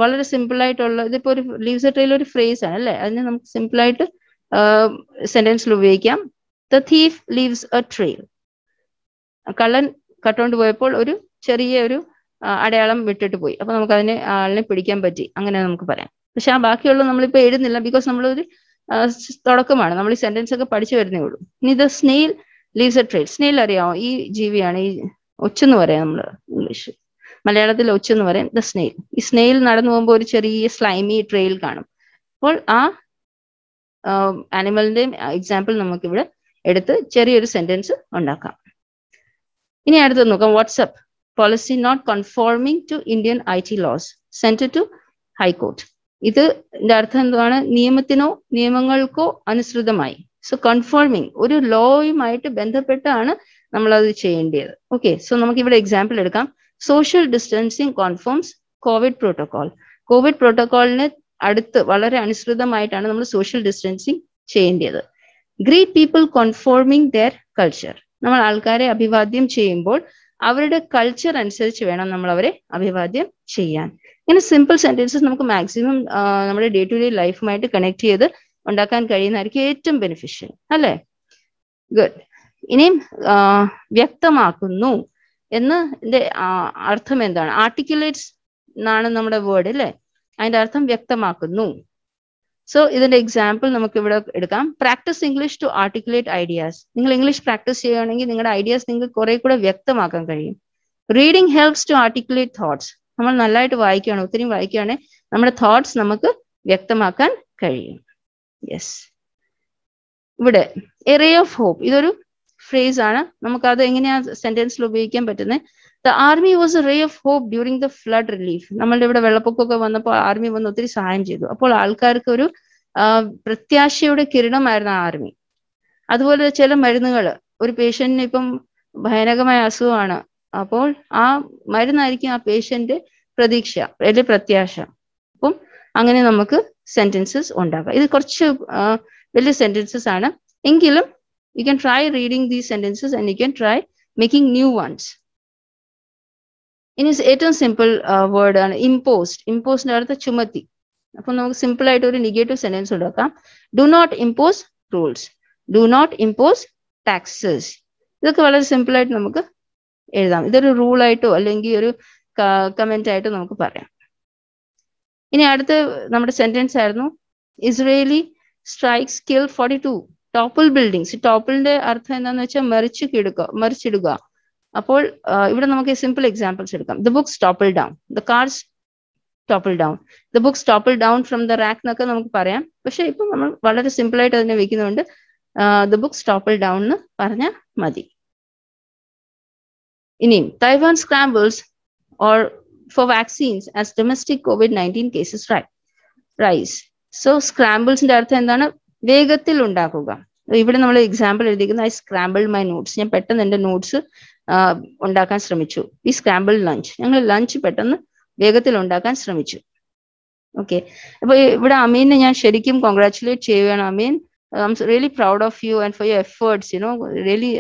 വളരെ സിമ്പിൾ ആയിട്ടുള്ള ഇതിപ്പോ ഒരു ലീവ്സ് എ ട്രെയിൽ ഒരു ഫ്രേസ് ആണ് അല്ലെ അതിനെ നമുക്ക് സിമ്പിൾ ആയിട്ട് സെന്റൻസിൽ uh, ഉപയോഗിക്കാം the thief leaves a train കള്ളൻ കട്ടോണ്ട് പോയപ്പോൾ ഒരു ചെറിയ ഒരു അടയാളം വിട്ടിട്ട് പോയി അപ്പൊ നമുക്ക് അതിനെ ആളിനെ പിടിക്കാൻ പറ്റി അങ്ങനെ നമുക്ക് പറയാം പക്ഷെ ആ ബാക്കിയുള്ള നമ്മളിപ്പോ എഴുതുന്നില്ല ബിക്കോസ് നമ്മളൊരു തുടക്കമാണ് നമ്മൾ ഈ സെന്റൻസ് ഒക്കെ പഠിച്ചു വരുന്നേ ഉള്ളൂ ഇനി the snail leaves a train snail അറിയാമോ ഈ ജീവിയാണ് ഈ ഒച്ചെന്ന് പറയാം നമ്മൾ ഇംഗ്ലീഷ് മലയാളത്തിൽ ഒച്ചെന്ന് പറയും ദ സ്നെയിൽ ഈ സ്നെയിൽ നടന്നു പോകുമ്പോൾ ഒരു ചെറിയ സ്ലൈമി ട്രെയിൽ കാണും അപ്പോൾ ആ ആനിമലിന്റെയും എക്സാമ്പിൾ നമുക്കിവിടെ എടുത്ത് ചെറിയൊരു സെന്റൻസ് ഉണ്ടാക്കാം ഇനി അടുത്ത് നോക്കാം WhatsApp policy not conforming to Indian I T laws center to high court ഇത് അർത്ഥം എന്താണ് നിയമത്തിനോ നിയമങ്ങൾക്കോ അനുസൃതമായി സോ കൺഫോർമിങ് ഒരു ലോയുമായിട്ട് ബന്ധപ്പെട്ടാണ് നമ്മൾ അത് ചെയ്യേണ്ടത് ഓക്കെ സോ നമുക്ക് ഇവിടെ എക്സാമ്പിൾ എടുക്കാം social distancing conforms Covid protocol Covid പ്രോട്ടോകോളിന് അടുത്ത് വളരെ അനുസൃതമായിട്ടാണ് നമ്മൾ സോഷ്യൽ ഡിസ്റ്റൻസിങ് ചെയ്യേണ്ടത് greet people conforming their culture നമ്മൾ ആൾക്കാരെ അഭിവാദ്യം ചെയ്യുമ്പോൾ അവരുടെ കൾച്ചർ അനുസരിച്ച് വേണം നമ്മൾ അവരെ അഭിവാദ്യം ചെയ്യാൻ ഇങ്ങനെ സിമ്പിൾ സെന്റൻസസ് നമുക്ക് മാക്സിമം നമ്മുടെ ഡേ ടു ഡേ ലൈഫുമായിട്ട് കണക്ട് ചെയ്ത് ഉണ്ടാക്കാൻ കഴിയുന്നതായിരിക്കും ഏറ്റവും ബെനിഫിഷ്യൽ അല്ലേ ഗുഡ് ഇനിയും വ്യക്തമാക്കുന്നു എന്ന് അർത്ഥം എന്താണ് ആർട്ടിക്കുലേറ്റ്സ് എന്നാണ് നമ്മുടെ വേർഡ് അല്ലേ അതിന്റെ അർത്ഥം വ്യക്തമാക്കുന്നു സോ ഇതിന്റെ എക്സാമ്പിൾ നമുക്ക് ഇവിടെ എടുക്കാം practice English to articulate ideas നിങ്ങൾ ഇംഗ്ലീഷ് പ്രാക്ടീസ് ചെയ്യുകയാണെങ്കിൽ നിങ്ങളുടെ ഐഡിയാസ് നിങ്ങൾക്ക് കുറെ കൂടെ വ്യക്തമാക്കാൻ കഴിയും reading helps to articulate thoughts നമ്മൾ നല്ലതായിട്ട് വായിക്കുകയാണ് ഒത്തിരി വായിക്കുകയാണെങ്കിൽ നമ്മുടെ തോട്ട്സ് നമുക്ക് വ്യക്തമാക്കാൻ കഴിയും യെസ് ഇവിടെ എറേ ഓഫ് ഹോപ്പ് ഇതൊരു ഫ്രേസ് ആണ് നമുക്ക് അത് എങ്ങനെയാ സെന്റൻസിൽ ഉപയോഗിക്കാൻ പറ്റുന്നത് the army was a ray of hope during the flood relief നമ്മളുടെ ഇവിടെ വെള്ളപ്പൊക്കമൊക്കെ വന്നപ്പോൾ ആർമി വന്ന് ഒത്തിരി സഹായം ചെയ്തു അപ്പോൾ ആൾക്കാർക്ക് ഒരു പ്രത്യാശയുടെ കിരണമായിരുന്നു ആ ആർമി അതുപോലെ ചില മരുന്നുകൾ ഒരു പേഷ്യന്റിന് ഇപ്പം ഭയാനകമായ അസുഖമാണ് അപ്പോൾ ആ മരുന്നായിരിക്കും ആ പേഷ്യന്റ് പ്രതീക്ഷ അല്ലെങ്കിൽ പ്രത്യാശ അപ്പം അങ്ങനെ നമുക്ക് സെന്റൻസസ് ഉണ്ടാകാം ഇത് കുറച്ച് വലിയ സെന്റൻസസ് ആണ് എങ്കിലും you can try reading these sentences and you can try making new ones ഇനി ഏറ്റവും സിമ്പിൾ വേർഡാണ് ഇമ്പോസ്ഡ് ഇമ്പോസ്ഡിന്റെ അടുത്ത് ചുമത്തി അപ്പൊ നമുക്ക് സിമ്പിൾ ആയിട്ട് ഒരു നെഗറ്റീവ് സെന്റൻസ് ഉണ്ടാക്കാം do not impose rules do not impose taxes ഇതൊക്കെ വളരെ സിമ്പിൾ ആയിട്ട് നമുക്ക് എഴുതാം ഇതൊരു റൂൾ ആയിട്ടോ അല്ലെങ്കിൽ ഒരു കമന്റ് ആയിട്ടോ നമുക്ക് പറയാം ഇനി അടുത്ത നമ്മുടെ സെന്റൻസ് ആയിരുന്നു Israeli strike skill forty to topple buildings ടോപ്പിളിന്റെ അർത്ഥം എന്താണെന്ന് വെച്ചാൽ മറിച്ചു കിടക്കുക മറിച്ചിടുക അപ്പോൾ ഇവിടെ നമുക്ക് സിമ്പിൾ എക്സാമ്പിൾസ് എടുക്കാം the books topple down the cars topple down the books topple down from the rack എന്നൊക്കെ നമുക്ക് പറയാം പക്ഷെ ഇപ്പം നമ്മൾ വളരെ സിമ്പിൾ ആയിട്ട് അതിനെ വെക്കുന്നതുകൊണ്ട് ദ ബുക്സ് ടോപ്പിൾ ഡൗൺ എന്ന് പറഞ്ഞാൽ മതി ഇനിയും Taiwan scrambles or for vaccines as domestic COVID nineteen cases rise so സ്ക്രാമ്പിൾസിന്റെ അർത്ഥം എന്താണ് വേഗത്തിൽ ഉണ്ടാക്കുക ഇവിടെ നമ്മൾ എക്സാമ്പിൾ എഴുതിയിരിക്കുന്നത് ഐ സ്ക്രാമ്പിൾ മൈ നോട്ട്സ് ഞാൻ പെട്ടെന്ന് എന്റെ നോട്ട്സ് ഉണ്ടാക്കാൻ ശ്രമിച്ചു ഈ സ്ക്രാമ്പിൾ ലഞ്ച് ഞങ്ങൾ ലഞ്ച് പെട്ടെന്ന് വേഗത്തിൽ ഉണ്ടാക്കാൻ ശ്രമിച്ചു ഓക്കെ അപ്പൊ ഇവിടെ അമീനെ ഞാൻ ശരിക്കും കോൺഗ്രാറ്റുലേറ്റ് ചെയ്യുകയാണ് Ameen I M really proud of you and for your efforts you know really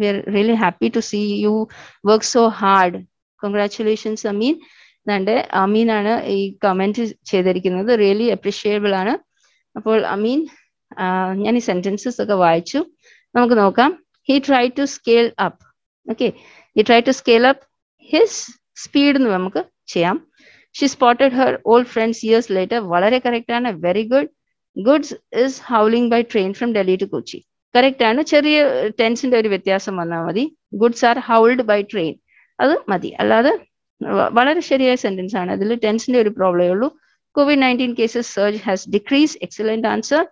we are really happy to see you work so hard congratulations Ameen Ameen ആണ് ഈ കമന്റ് ചെയ്തിരിക്കുന്നത് റിയലി അപ്രീഷിയബിൾ ആണ് അപ്പോൾ അമീൻ ഞാൻ ഈ സെന്റൻസസ് ഒക്കെ വായിച്ചു നമുക്ക് നോക്കാം he try to scale up okay ഈ try to scale up his speed എന്ന് നമുക്ക് ചെയ്യാം she spotted her old friends years later വളരെ കറക്റ്റ് ആണ് very good goods is howling by train from Delhi to Kochi correct ആണ് ചെറിയ ടെൻസിന്റെ ഒരു വ്യത്യാസം വന്നാൽ മതി goods are howled by train അത് മതി അല്ലാതെ വളരെ ശരിയായ സെന്റൻസ് ആണ് അതിൽ ടെൻസിന്റെ ഒരു പ്രോബ്ലമേ ഉള്ളൂ COVID nineteen cases surge has decrease excellent answer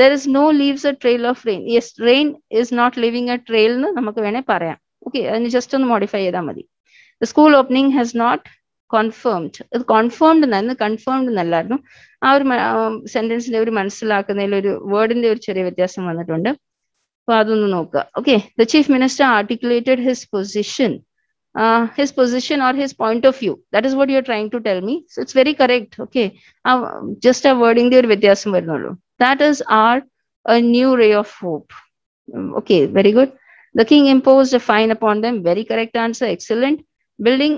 there is no leaves a trail of rain yes rain is not living a trail എന്ന് നമുക്ക് വേണേൽ പറയാം okay just to modify edamadi the school opening has not confirmed it confirmed and confirmed nallarnu aa our sentence le oru manasilakkanayil oru word inde oru cheriya vyathasam vannittundu appo adonnu nokka okay the chief minister articulated his position his position or his point of view that is what you are trying to tell me so it's very correct okay just a wording there vyathasam varunnallo that is our a new ray of hope okay very good The king imposed a fine upon them. Very correct answer. Excellent. Building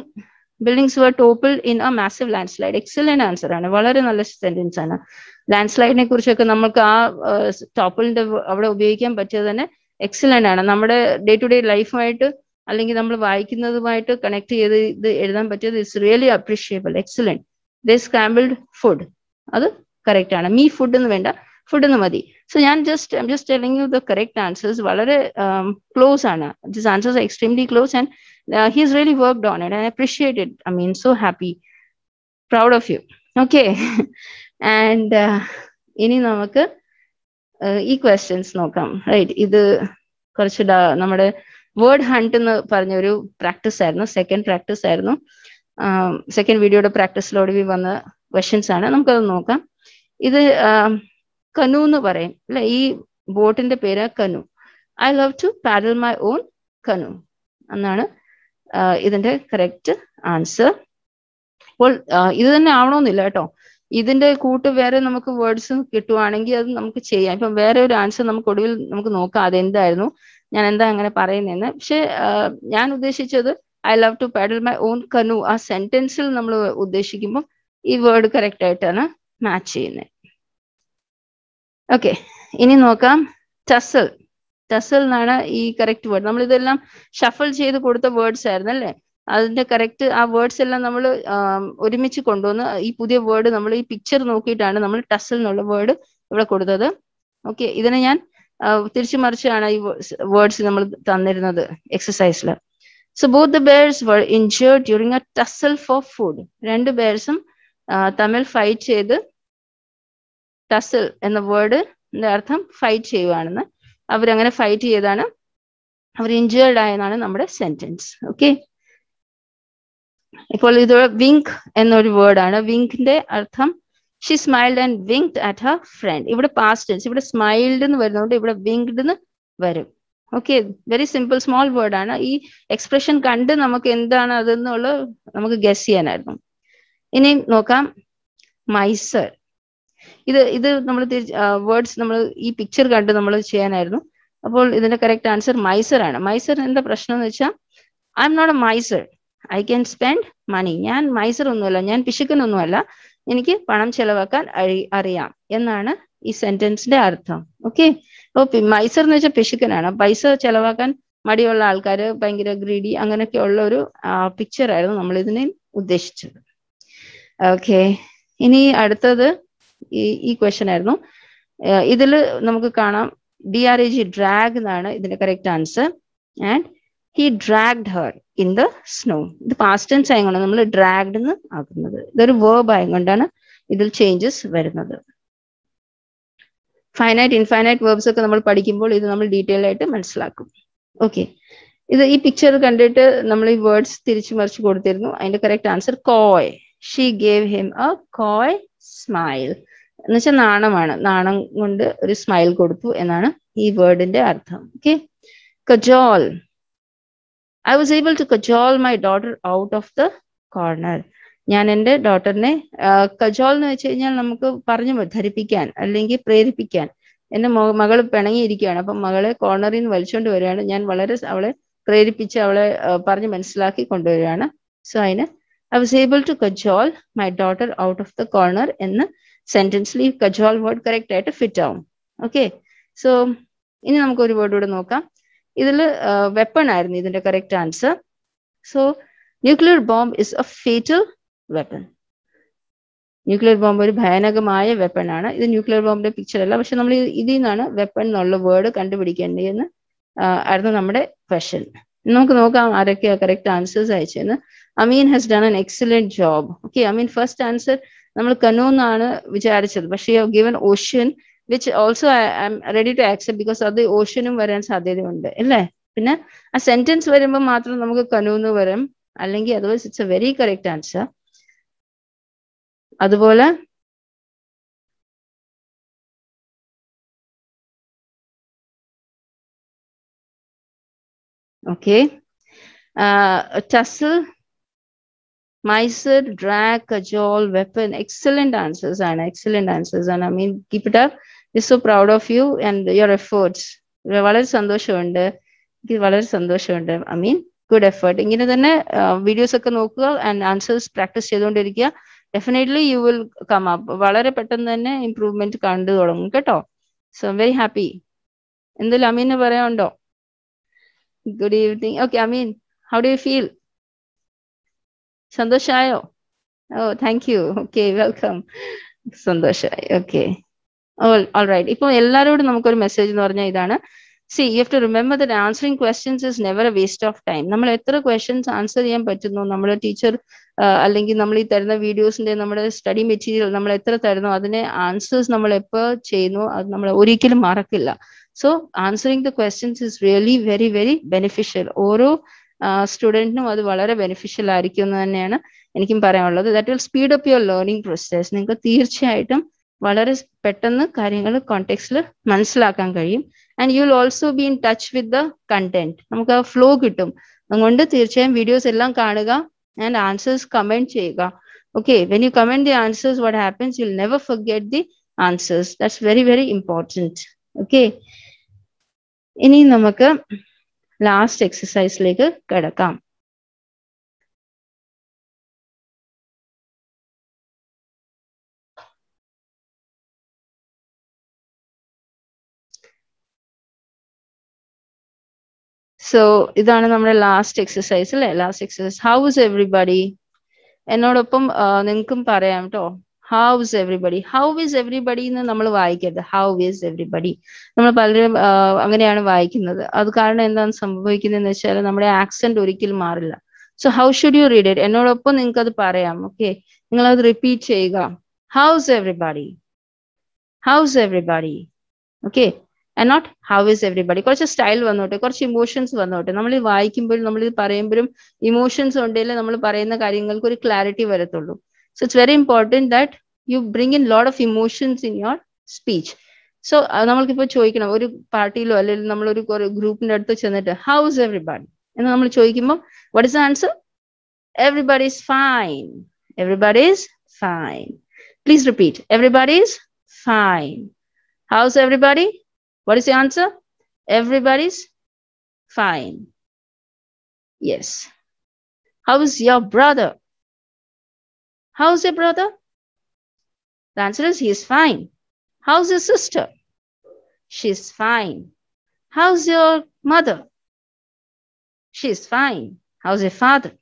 buildings were toppled in a massive landslide excellent answer ആണ് വളരെ നല്ല സെന്റൻസ് ആണ് ലാൻഡ് സ്ലൈഡിനെ കുറിച്ചൊക്കെ നമുക്ക് ആ ടോപ്പിളിന്റെ അവിടെ ഉപയോഗിക്കാൻ പറ്റിയത് തന്നെ എക്സലന്റ് ആണ് നമ്മുടെ ഡേ ടു ഡേ ലൈഫുമായിട്ട് അല്ലെങ്കിൽ നമ്മൾ വായിക്കുന്നതുമായിട്ട് കണക്ട് ചെയ്ത് ഇത് എഴുതാൻ പറ്റിയത് it's really appreciable excellent the scrambled food അത് കറക്റ്റ് ആണ് മീ ഫുഡ് എന്ന് വേണ്ട ഫുഡ് എന്ന് മതി സോ ഞാൻ just I'm just telling you the correct answers വളരെ ക്ലോസ് um, ആണ് this answers extremely close and he is really worked on it and it I mean so happy proud of you okay and ഇനി നമുക്ക് uh, ഈ ക്വസ്റ്റ്യൻസ് നോക്കാം റൈറ്റ് ഇത് കുറച്ച് നമ്മുടെ വേർഡ് ഹണ്ട് എന്ന് പറഞ്ഞ ഒരു പ്രാക്ടീസ് ആയിരുന്നു സെക്കൻഡ് പ്രാക്ടീസ് ആയിരുന്നു സെക്കൻഡ് വീഡിയോയുടെ പ്രാക്ടീസിലോട് വന്ന ക്വസ്റ്റ്യൻസ് ആണ് നമുക്കത് നോക്കാം ഇത് um, കനു എന്ന് പറയും അല്ലെ ഈ ബോട്ടിന്റെ പേര് canoe I love to paddle my own canoe എന്നാണ് ഇതിന്റെ കറക്റ്റ് ആൻസർ അപ്പോൾ ഇത് തന്നെ ആവണമെന്നില്ല കേട്ടോ ഇതിന്റെ കൂട്ട് വേറെ നമുക്ക് വേർഡ്സ് കിട്ടുവാണെങ്കിൽ അത് നമുക്ക് ചെയ്യാം ഇപ്പം വേറെ ഒരു ആൻസർ നമുക്ക് ഒടുവിൽ നമുക്ക് നോക്കാം അതെന്തായിരുന്നു ഞാൻ എന്താ അങ്ങനെ പറയുന്നതെന്ന് പക്ഷെ ഞാൻ ഉദ്ദേശിച്ചത് I love to paddle my own canoe ആ സെന്റൻസിൽ നമ്മൾ ഉദ്ദേശിക്കുമ്പോൾ ഈ വേർഡ് കറക്റ്റ് ആയിട്ടാണ് മാച്ച് ചെയ്യുന്നത് ഓക്കെ ഇനി നോക്കാം ടസൽ ടസൽ എന്നാണ് ഈ കറക്റ്റ് വേർഡ് നമ്മൾ ഇതെല്ലാം ഷഫിൾ ചെയ്ത് കൊടുത്ത വേർഡ്സ് ആയിരുന്നു അല്ലേ അതിന്റെ കറക്റ്റ് ആ വേർഡ്സ് എല്ലാം നമ്മൾ ഒരുമിച്ച് കൊണ്ടുവന്ന് ഈ പുതിയ വേർഡ് നമ്മൾ ഈ പിക്ചർ നോക്കിയിട്ടാണ് നമ്മൾ ടസൽ എന്നുള്ള വേർഡ് ഇവിടെ കൊടുത്തത് ഓക്കെ ഇതിനെ ഞാൻ തിരിച്ചു മറിച്ചാണ് ഈ വേർഡ്സ് നമ്മൾ തന്നിരുന്നത് എക്സസൈസിൽ so both the birds were injured during a tussle for food രണ്ട് ബേഴ്സും തമ്മിൽ ഫൈറ്റ് ചെയ്ത് ടസൽ എന്ന വേർഡിന്റെ അർത്ഥം ഫൈറ്റ് ചെയ്യുവാണെന്ന് അവരങ്ങനെ ഫൈറ്റ് ചെയ്താണ് അവർ ഇഞ്ചേർഡ് ആയെന്നാണ് നമ്മുടെ സെന്റൻസ് ഓക്കെ ഇപ്പോൾ ഇത് വിങ്ക് എന്നൊരു വേർഡാണ് വിങ്കിന്റെ അർത്ഥം she smiled and winked at her friend ഇവിടെ പാസ്റ്റ് ടെൻസ് ഇവിടെ സ്മൈൽഡ് എന്ന് വരുന്നതുകൊണ്ട് ഇവിടെ വിങ്ക്ഡ് എന്ന് വരും ഓക്കെ വെരി സിമ്പിൾ സ്മോൾ വേർഡാണ് ഈ എക്സ്പ്രഷൻ കണ്ട് നമുക്ക് എന്താണ് അതെന്നുള്ളത് നമുക്ക് ഗസ് ചെയ്യാനായിരുന്നു ഇനിയും നോക്കാം മൈസർ ഇത് ഇത് നമ്മൾ വേർഡ്സ് നമ്മൾ ഈ പിക്ചർ കണ്ട് നമ്മൾ ചെയ്യാനായിരുന്നു അപ്പോൾ ഇതിന്റെ കറക്റ്റ് ആൻസർ മൈസർ ആണ് മൈസർ എന്താ പ്രശ്നം എന്ന് വെച്ചാൽ I'm not a miser I can spend money ഞാൻ മൈസർ ഒന്നുമല്ല ഞാൻ പിശുക്കനൊന്നുമല്ല എനിക്ക് പണം ചെലവാക്കാൻ അറിയാം എന്നാണ് ഈ സെന്റൻസിന്റെ അർത്ഥം ഓക്കെ അപ്പോൾ മൈസർ എന്ന് വെച്ചാൽ പിശുക്കനാണ് പൈസ ചെലവാക്കാൻ മടിയുള്ള ആൾക്കാർ ഭയങ്കര ഗ്രീഡി അങ്ങനെയൊക്കെ ഉള്ള ഒരു പിക്ചർ ആയിരുന്നു നമ്മൾ ഇതിനെ ഉദ്ദേശിച്ചത് ഓക്കെ ഇനി അടുത്തത് ഈ ഈ ക്വസ്റ്റൻ ആയിരുന്നു ഇതിൽ നമുക്ക് കാണാം D R A G drag എന്നാണ് ഇതിന്റെ correct answer and he dragged her in the snow ഇത് പാസ്റ്റ് ടെൻസ് ആയതുകൊണ്ട് നമ്മൾ ഡ്രാഗ്ഡ് എന്ന് ആക്കുന്നത് ഇതൊരു വേർബ് ആയതുകൊണ്ടാണ് ഇതിൽ ചേഞ്ചസ് വരുന്നത് ഫൈനൈറ്റ് ഇൻഫൈനൈറ്റ് വേർബ്സ് ഒക്കെ നമ്മൾ പഠിക്കുമ്പോൾ ഇത് നമ്മൾ ഡീറ്റെയിൽ ആയിട്ട് മനസ്സിലാക്കും ഓക്കെ ഇത് ഈ പിക്ചർ കണ്ടിട്ട് നമ്മൾ ഈ വേർഡ്സ് തിരിച്ചു മറിച്ച് കൊടുത്തിരുന്നു അതിന്റെ correct answer coy she gave him a coy smile എന്നുവെച്ചാൽ നാണമാണ് നാണം കൊണ്ട് ഒരു സ്മൈൽ കൊടുത്തു എന്നാണ് ഈ വേർഡിന്റെ അർത്ഥം okay cajole I was able to cajole my daughter out of the corner ഞാൻ എൻ്റെ ഡോട്ടറിനെ കജോൾ എന്ന് വെച്ച് കഴിഞ്ഞാൽ നമുക്ക് പറഞ്ഞു ധരിപ്പിക്കാൻ അല്ലെങ്കിൽ പ്രേരിപ്പിക്കാൻ എൻ്റെ മകൾ പിണങ്ങിയിരിക്കുകയാണ് അപ്പം മകളെ കോർണറിൽ നിന്ന് വലിച്ചുകൊണ്ട് വരികയാണ് ഞാൻ വളരെ അവളെ പ്രേരിപ്പിച്ച് അവളെ പറഞ്ഞ് മനസ്സിലാക്കി കൊണ്ടുവരികയാണ് സോ അതിന് I was able to cajole my daughter out of the corner എന്ന് സെന്റൻസിൽ ഈ കജ്വാൾ വേർഡ് കറക്റ്റ് ആയിട്ട് ഫിറ്റ് ആവും ഓക്കെ സോ ഇനി നമുക്ക് ഒരു വേർഡ് കൂടെ നോക്കാം ഇതിൽ വെപ്പൺ ആയിരുന്നു ഇതിന്റെ correct answer so nuclear bomb is a fatal weapon nuclear bomb ഒരു ഭയാനകമായ വെപ്പൺ ആണ് ഇത് ന്യൂക്ലിയർ ബോംബിന്റെ പിക്ചർ അല്ല പക്ഷെ നമ്മൾ ഇതിൽ നിന്നാണ് വെപ്പൺ എന്നുള്ള വേർഡ് കണ്ടുപിടിക്കേണ്ടതെന്ന് ആയിരുന്നു നമ്മുടെ ക്വസ്റ്റൻ നമുക്ക് നോക്കാം ആരൊക്കെയാ കറക്റ്റ് ആൻസേഴ്സ് അയച്ചെന്ന് Ameen has done an excellent job okay Ameen first answer നമ്മൾ കനു എന്നാണ് വിചാരിച്ചത് പക്ഷേ you have given ocean which also I am ready to accept because അത് ഓഷ്യനും വരാൻ സാധ്യതയുണ്ട് അല്ലേ പിന്നെ ആ സെന്റൻസ് വരുമ്പോൾ മാത്രം നമുക്ക് കനു എന്ന് വരും അല്ലെങ്കിൽ അതുപോലെ it's a very correct answer അതുപോലെ okay tussle Miser, drag, cajole, weapon. Excellent answers, Anna. Excellent answers, Anna. I mean, keep it up. We're so proud of you and your efforts. വളരെ സന്തോഷമുണ്ട് എനിക്ക് വളരെ സന്തോഷമുണ്ട് ഐ മീൻ ഗുഡ് എഫേർട്ട് ഇങ്ങനെ തന്നെ വീഡിയോസ് ഒക്കെ നോക്കുക ആൻഡ് ആൻസേഴ്സ് പ്രാക്ടീസ് ചെയ്തുകൊണ്ടിരിക്കുക definitely you will come up വളരെ പെട്ടെന്ന് തന്നെ ഇംപ്രൂവ്മെന്റ് കണ്ടു തുടങ്ങും കേട്ടോ സോ വെരി ഹാപ്പി എന്തെങ്കിലും അമീന് പറയാനുണ്ടോ good evening okay Ameen how do you feel സന്തോഷായോ oh thank you okay welcome സന്തോഷമായി ഓക്കെ ഓൾ റൈറ്റ് ഇപ്പോൾ എല്ലാവരോടും നമുക്കൊരു മെസ്സേജ് എന്ന് പറഞ്ഞാൽ ഇതാണ് see you uh to remember the answering questions is never a waste of time നമ്മൾ എത്ര ക്വസ്റ്റ്യൻസ് ആൻസർ ചെയ്യാൻ പറ്റുന്നു നമ്മൾ ടീച്ചർ അല്ലെങ്കിൽ നമ്മൾ ഈ തരുന്ന വീഡിയോസിന്റെ നമ്മുടെ സ്റ്റഡി മെറ്റീരിയൽ നമ്മൾ എത്ര തരുന്നു അതിനെ ആൻസേഴ്സ് നമ്മൾ എപ്പോ ചെയ്യുന്നു അത് നമ്മൾ ഒരിക്കലും മറക്കില്ല so answering the questions is really very very beneficial ഓരോ സ്റ്റുഡൻറ്റിനും അത് വളരെ ബെനിഫിഷ്യൽ ആയിരിക്കും എന്ന് തന്നെയാണ് എനിക്കും പറയാനുള്ളത് that will speed up your learning process നിങ്ങൾക്ക് തീർച്ചയായിട്ടും വളരെ പെട്ടെന്ന് കാര്യങ്ങൾ കോണ്ടെക്സ്റ്റിൽ മനസ്സിലാക്കാൻ കഴിയും and you will also be in touch with the content നമുക്ക് ആ ഫ്ലോ കിട്ടും അതുകൊണ്ട് തീർച്ചയായും വീഡിയോസ് എല്ലാം കാണുക ആൻഡ് ആൻസേഴ്സ് കമൻറ്റ് ചെയ്യുക okay when you comment the answers what happens will never forget the answers that's very very important okay ഇനി നമുക്ക് ലാസ്റ്റ് എക്സസൈസിലേക്ക് കിടക്കാം സോ ഇതാണ് നമ്മുടെ ലാസ്റ്റ് എക്സസൈസ് അല്ലേ last exercise how is everybody എന്നോടൊപ്പം നിങ്ങൾക്കും പറയാം കേട്ടോ how's everybody how is everybody എന്ന് നമ്മൾ വായിക്കരുത് ഹൗ ഇസ് എവറിബഡി നമ്മൾ പലരും അങ്ങനെയാണ് വായിക്കുന്നത് അത് കാരണം എന്താണ് സംഭവിക്കുന്നതെന്ന് വെച്ചാൽ നമ്മുടെ ആക്സെന്റ് ഒരിക്കലും മാറില്ല so how should you read it എന്നോടൊപ്പം നിങ്ങൾക്ക് അത് പറയാം ഓക്കെ നിങ്ങൾ അത് റിപ്പീറ്റ് ചെയ്യുക how's everybody how's everybody okay and not how is everybody കുറച്ച് സ്റ്റൈൽ വന്നോട്ടെ കുറച്ച് ഇമോഷൻസ് വന്നോട്ടെ നമ്മൾ വായിക്കുമ്പോഴും നമ്മൾ പറയുമ്പോഴും ഇമോഷൻസ് ഉണ്ടെങ്കിൽ നമ്മൾ പറയുന്ന കാര്യങ്ങൾക്ക് ഒരു ക്ലാരിറ്റി വരത്തുള്ളൂ So it's very important that you bring in a lot of emotions in your speech so നമ്മൾക്കിപ്പോൾ ചോദിക്കണം ഒരു പാർട്ടിയിലോ അല്ലെങ്കിൽ നമ്മളൊരു ഗ്രൂപ്പിന്റെ അടുത്ത് ചെന്നിട്ട് ഹൗസ് എവറിബഡി എന്ന് നമ്മൾ ചോദിക്കുമ്പോൾ what is answer everybody is fine everybody is fine please repeat everybody is fine how's everybody what is answer everybody is fine yes how's your brother How's your brother? The answer is he's fine. How's your sister? She's fine. How's your mother? She's fine. How's your father?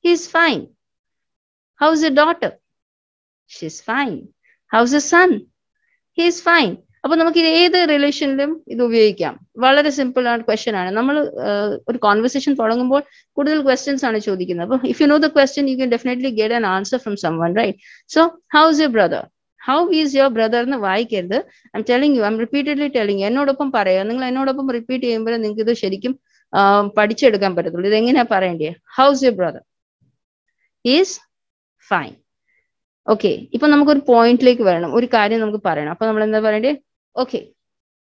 He's fine. How's your daughter? She's fine. How's your son? He's fine. അപ്പൊ നമുക്ക് ഇത് ഏത് റിലേഷനിലും ഇത് ഉപയോഗിക്കാം വളരെ സിമ്പിൾ ആണ് ക്വസ്റ്റ്യൻ ആണ് നമ്മൾ ഒരു കോൺവെർസേഷൻ തുടങ്ങുമ്പോൾ കൂടുതൽ ക്വസ്റ്റ്യൻസ് ആണ് ചോദിക്കുന്നത് അപ്പൊ if you know the question you can definitely get an answer from someone right so how is your brother how is your brother എന്ന് വായിക്കരുത് I'm telling you I'm repeatedly telling എന്നോടൊപ്പം പറയുക നിങ്ങൾ എന്നോടൊപ്പം റിപ്പീറ്റ് ചെയ്യുമ്പോൾ നിങ്ങൾക്ക് ഇത് ശരിക്കും പഠിച്ചെടുക്കാൻ പറ്റത്തുള്ളൂ ഇത് എങ്ങനെയാ പറയേണ്ടത് how's your brother is fine okay ഇപ്പൊ നമുക്കൊരു പോയിന്റിലേക്ക് വരണം ഒരു കാര്യം നമുക്ക് പറയണം അപ്പൊ നമ്മൾ എന്താ പറയണ്ടേ okay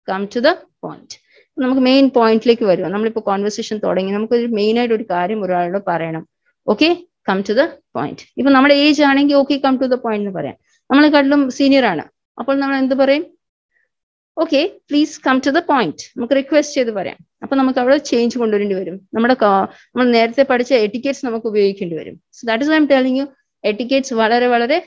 come to the point നമുക്ക് മെയിൻ പോയിന്റിലേക്ക് വരുക നമ്മളിപ്പോ കോൺവെർസേഷൻ തുടങ്ങി നമുക്ക് ഒരു മെയിൻ ആയിട്ട് ഒരു കാര്യം ഒരാളോട് പറയണം okay come to the point ഇപ്പൊ നമ്മുടെ ഏജ് ആണെങ്കിൽ okay come to the point എന്ന് പറയാം നമ്മളെ കാട്ടിലും സീനിയർ ആണ് അപ്പോൾ നമ്മൾ എന്ത് പറയും okay please come to the point നമുക്ക് റിക്വസ്റ്റ് ചെയ്ത് പറയാം അപ്പൊ നമുക്ക് അവിടെ ചേഞ്ച് കൊണ്ടുവരേണ്ടി വരും നമ്മുടെ നമ്മൾ നേരത്തെ പഠിച്ച എറ്റിക്കറ്റ്സ് നമുക്ക് ഉപയോഗിക്കേണ്ടി വരും so that is I'm telling you etiquettes വളരെ വളരെ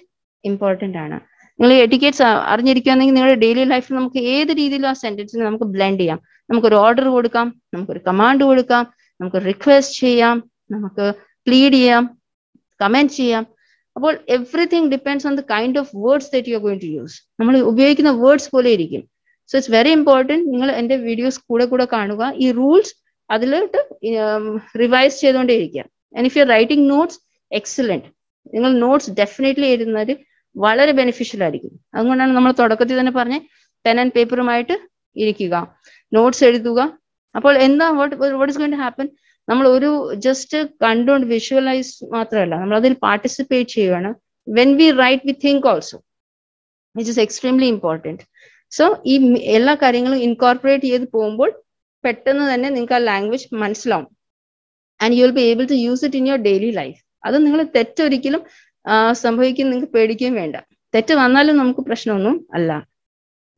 ഇമ്പോർട്ടൻ്റ് ആണ് നിങ്ങൾ എഡിക്കേറ്റ്സ് അറിഞ്ഞിരിക്കുകയാണെങ്കിൽ നിങ്ങളുടെ ഡെയിലി ലൈഫിൽ നമുക്ക് ഏത് രീതിയിലും ആ സെന്റൻസിന് നമുക്ക് ബ്ലെൻഡ് ചെയ്യാം നമുക്കൊരു ഓർഡർ കൊടുക്കാം നമുക്കൊരു കമാൻഡ് കൊടുക്കാം നമുക്ക് റിക്വസ്റ്റ് ചെയ്യാം നമുക്ക് പ്ലീഡ് ചെയ്യാം കമന്റ് ചെയ്യാം അപ്പോൾ everything depends on the kind of words that you are going to use നമ്മൾ ഉപയോഗിക്കുന്ന വേർഡ്സ് പോലെ ഇരിക്കും സോ ഇറ്റ്സ് വെരി ഇമ്പോർട്ടൻറ്റ് നിങ്ങൾ എൻ്റെ വീഡിയോസ് കൂടെ കൂടെ കാണുക ഈ റൂൾസ് അതിലോട്ട് റിവൈസ് ചെയ്തുകൊണ്ടേ ഇരിക്കുക and if you writing notes excellent നിങ്ങൾ നോട്ട്സ് ഡെഫിനറ്റ്ലി എഴുതുന്നത് വളരെ ബെനിഫിഷ്യൽ ആയിരിക്കും അതുകൊണ്ടാണ് നമ്മൾ തുടക്കത്തിൽ തന്നെ പറഞ്ഞ് പെൻ ആൻഡ് പേപ്പറുമായിട്ട് ഇരിക്കുക നോട്ട്സ് എഴുതുക അപ്പോൾ എന്താ what what is going to happen നമ്മൾ ഒരു ജസ്റ്റ് കണ്ടുകൊണ്ട് വിഷ്വലൈസ് മാത്രമല്ല നമ്മൾ അതിൽ പാർട്ടിസിപ്പേറ്റ് ചെയ്യുകയാണ് when we write we think also it is extremely important so ഈ എല്ലാ കാര്യങ്ങളും ഇൻകോർപ്പറേറ്റ് ചെയ്ത് പോകുമ്പോൾ പെട്ടെന്ന് തന്നെ നിങ്ങൾക്ക് ആ ലാംഗ്വേജ് മനസ്സിലാവും and you will be able to use it in your daily life അത് നിങ്ങൾ തെറ്റൊരിക്കലും സംഭവിക്കും നിങ്ങൾക്ക് പേടിക്കുകയും വേണ്ട തെറ്റ് വന്നാലും നമുക്ക് പ്രശ്നമൊന്നും അല്ല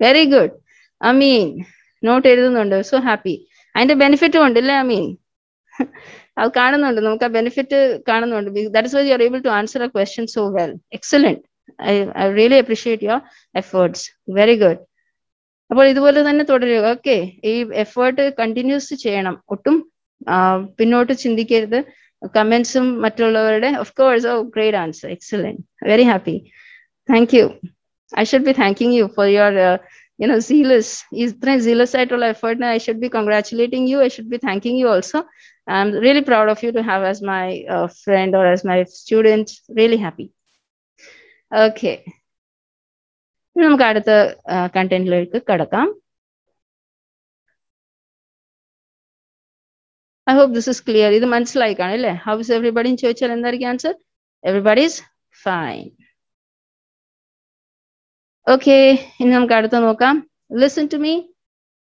വെരി ഗുഡ് അമീൻ നോട്ട് എഴുതുന്നുണ്ട് സോ ഹാപ്പി അതിന്റെ ബെനിഫിറ്റും ഉണ്ട് അല്ലേ അമീൻ അത് കാണുന്നുണ്ട് നമുക്ക് ആ ബെനിഫിറ്റ് കാണുന്നുണ്ട് that's why you are able to answer a question so well excellent I I really appreciate your efforts very good അപ്പോൾ ഇതുപോലെ തന്നെ തുടരുക ഓക്കെ ഈ എഫേർട്ട് കണ്ടിന്യൂസ് ചെയ്യണം ഒട്ടും പിന്നോട്ട് ചിന്തിക്കരുത് comments of course oh great answer excellent very happy thank you i should be thanking you for your uh, you know zealous is zealous at all effort Now i should be congratulating you i should be thanking you also i'm really proud of you to have as my uh, friend or as my student really happy okay நமக்கு அடுத்த கண்டென்ட்லேருக்கு கிடக்காம் I hope this is clear ഇത് മനസ്സിലായി കാണും അല്ലേ ഹൗ ഇസ് എവറിബഡി ചോദിച്ചാൽ എന്തായിരിക്കും answer everybody is fine okay ഇനി നമുക്ക് അടുത്ത നോക്കാം listen to me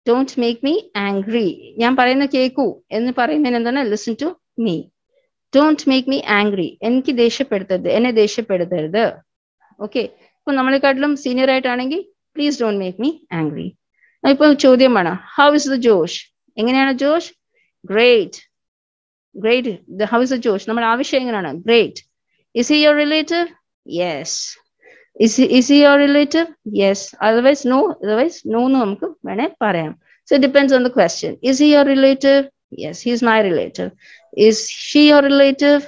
don't make me angry ഞാൻ പറയുന്ന കേൾക്കൂ എന്ന് പറയുന്നതിന് എന്താണ് listen to me don't make me angry എനിക്ക് ദേഷ്യപ്പെടുത്തരുത് എന്നെ ദേഷ്യപ്പെടുത്തരുത് ഓക്കെ ഇപ്പൊ നമ്മളെക്കാട്ടിലും സീനിയർ ആയിട്ടാണെങ്കിൽ please don't make me angry ഇപ്പൊ ചോദ്യം വേണം ഹൗ ഇസ് ദ ജോഷ് എങ്ങനെയാണ് josh great great the how is josh നമ്മുടെ ആവശ്യം എങ്ങനെയാണ് great is he your relative yes is is your relative yes otherwise no otherwise no എന്ന് നമുക്ക് വേണേ പറയാം so depends on the question is he your relative yes he is my relative is she your relative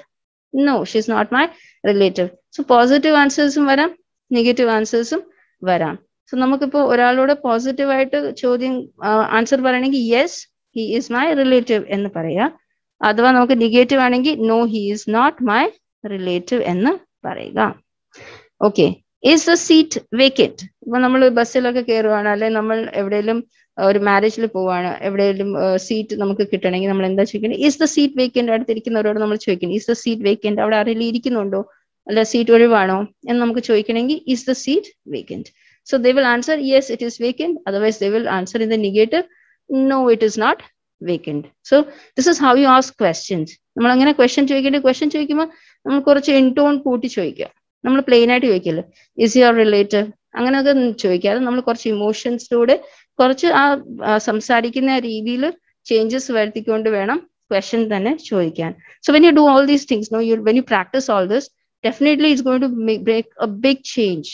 no she is not my relative so positive ആൻസേഴ്സും വരാം നെഗറ്റീവ് ആൻസേഴ്സും വരാം സോ നമുക്കിപ്പോ ഒരാളോട് പോസിറ്റീവ് ആയിട്ട് ചോദ്യം ആൻസർ പറയണമെങ്കിൽ yes he is my relative എന്ന് പറയുക അഥവാ നമുക്ക് നെഗറ്റീവ് ആണെങ്കിൽ no he is not my relative എന്ന് പറയുക okay is the seat vacant ഇപ്പൊ നമ്മൾ ബസ്സിലൊക്കെ കയറുവാണ് അല്ലെങ്കിൽ നമ്മൾ എവിടെയെങ്കിലും ഒരു മാരേജിൽ പോവാണ് എവിടെയെങ്കിലും സീറ്റ് നമുക്ക് കിട്ടണമെങ്കിൽ നമ്മൾ എന്താ ചോദിക്കണം ഈസ് ദ സീറ്റ് വേക്കൻറ്റ് അടുത്തിരിക്കുന്നവരോട് നമ്മൾ ചോദിക്കണം ഈസ് ദ സീറ്റ് വേക്കൻറ്റ് അവിടെ ആരെങ്കിലും ഇരിക്കുന്നുണ്ടോ അല്ല സീറ്റ് ഒഴിവാണോ എന്ന് നമുക്ക് ചോദിക്കണമെങ്കിൽ is the seat vacant so they will answer yes it is vacant otherwise they will answer in the negative No, it is not vacant. So this is how you ask questions. നമ്മൾ അങ്ങനെ ക്വസ്റ്റ്യൻ ചോദിക്കേണ്ട ക്വസ്റ്റ്യൻ ചോദിക്കുമ്പോൾ നമ്മൾ കുറച്ച് ഇൻടോൺ കൂട്ടി ചോദിക്കുക നമ്മൾ പ്ലെയിൻ ആയിട്ട് ചോദിക്കില്ല ഇസ് യുവർ റിലേറ്റീവ് അങ്ങനെയൊക്കെ ചോദിക്കാതെ നമ്മൾ കുറച്ച് ഇമോഷൻസിലൂടെ കുറച്ച് ആ സംസാരിക്കുന്ന രീതിയിൽ ചേഞ്ചസ് വരുത്തിക്കൊണ്ട് വേണം ക്വസ്റ്റ്യൻ തന്നെ ചോദിക്കാൻ so when you do all these things no you when you practice all this definitely it's going to break a big change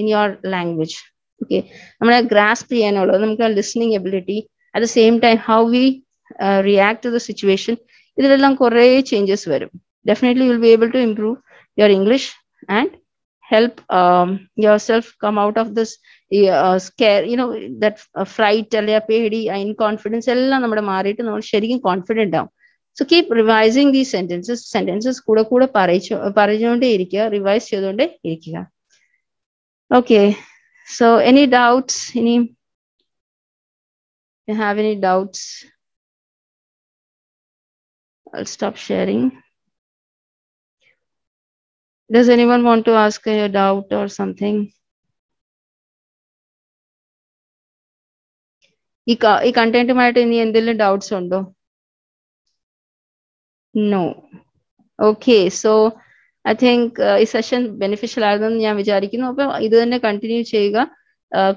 in your language okay നമ്മളെ ഗ്രാസ്പ് ചെയ്യാനുള്ളത് നമുക്ക് ആ listening ability at the same time how we react to the situation ഇതിലെല്ലാം കുറേ ചേഞ്ചസ് വരും definitely will be able to improve your English and help um, yourself come out of this uh, scare you know that uh, fright അല്ലെങ്കിൽ പേടി ഇൻകോൺഫിഡൻസ് എല്ലാം നമ്മുടെ മാറിയിട്ട് നമ്മൾ ശരിക്കും കോൺഫിഡൻ്റ് ആവും so keep revising the sentences sentences കൂടെ കൂടെ പറയിച്ചു പറഞ്ഞുകൊണ്ടേ ഇരിക്കുക റിവൈസ് ചെയ്തുകൊണ്ടേ ഇരിക്കുക ഓക്കെ സോ എനി ഡൗട്ട്സ് ഇനിയും you have any doubts, I'll stop sharing. Does anyone want to ask a doubt or something? ഈ കണ്ടന്റുമായിട്ട് ഇനി എന്തെങ്കിലും ഡൗട്ട്സ് ഉണ്ടോ no okay so I think ഈ സെഷൻ ബെനിഫിഷ്യൽ ആയിരുന്നെന്ന് ഞാൻ വിചാരിക്കുന്നു അപ്പം ഇത് തന്നെ കണ്ടിന്യൂ ചെയ്യുക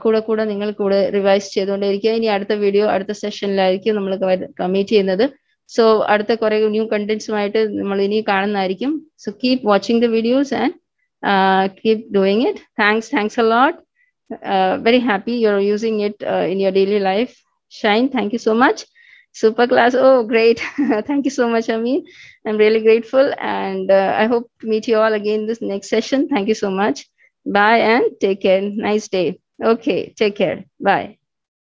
കൂടെ കൂടെ നിങ്ങൾ കൂടെ റിവൈസ് ചെയ്തുകൊണ്ടിരിക്കുക ഇനി അടുത്ത വീഡിയോ അടുത്ത സെഷനിലായിരിക്കും നമ്മൾ കമ്മിറ്റ് ചെയ്യുന്നത് സോ അടുത്ത കുറെ ന്യൂ കണ്ടന്റ്സുമായിട്ട് നമ്മൾ ഇനി കാണുന്നതായിരിക്കും so keep watching the videos and keep doing it thanks thanks a lot very happy you are using it in your daily life shine thank you so much super class oh great thank you so much amin I M really grateful and I hope meet you all again this next session thank you so much bye and take care nice day Okay, take care. Bye.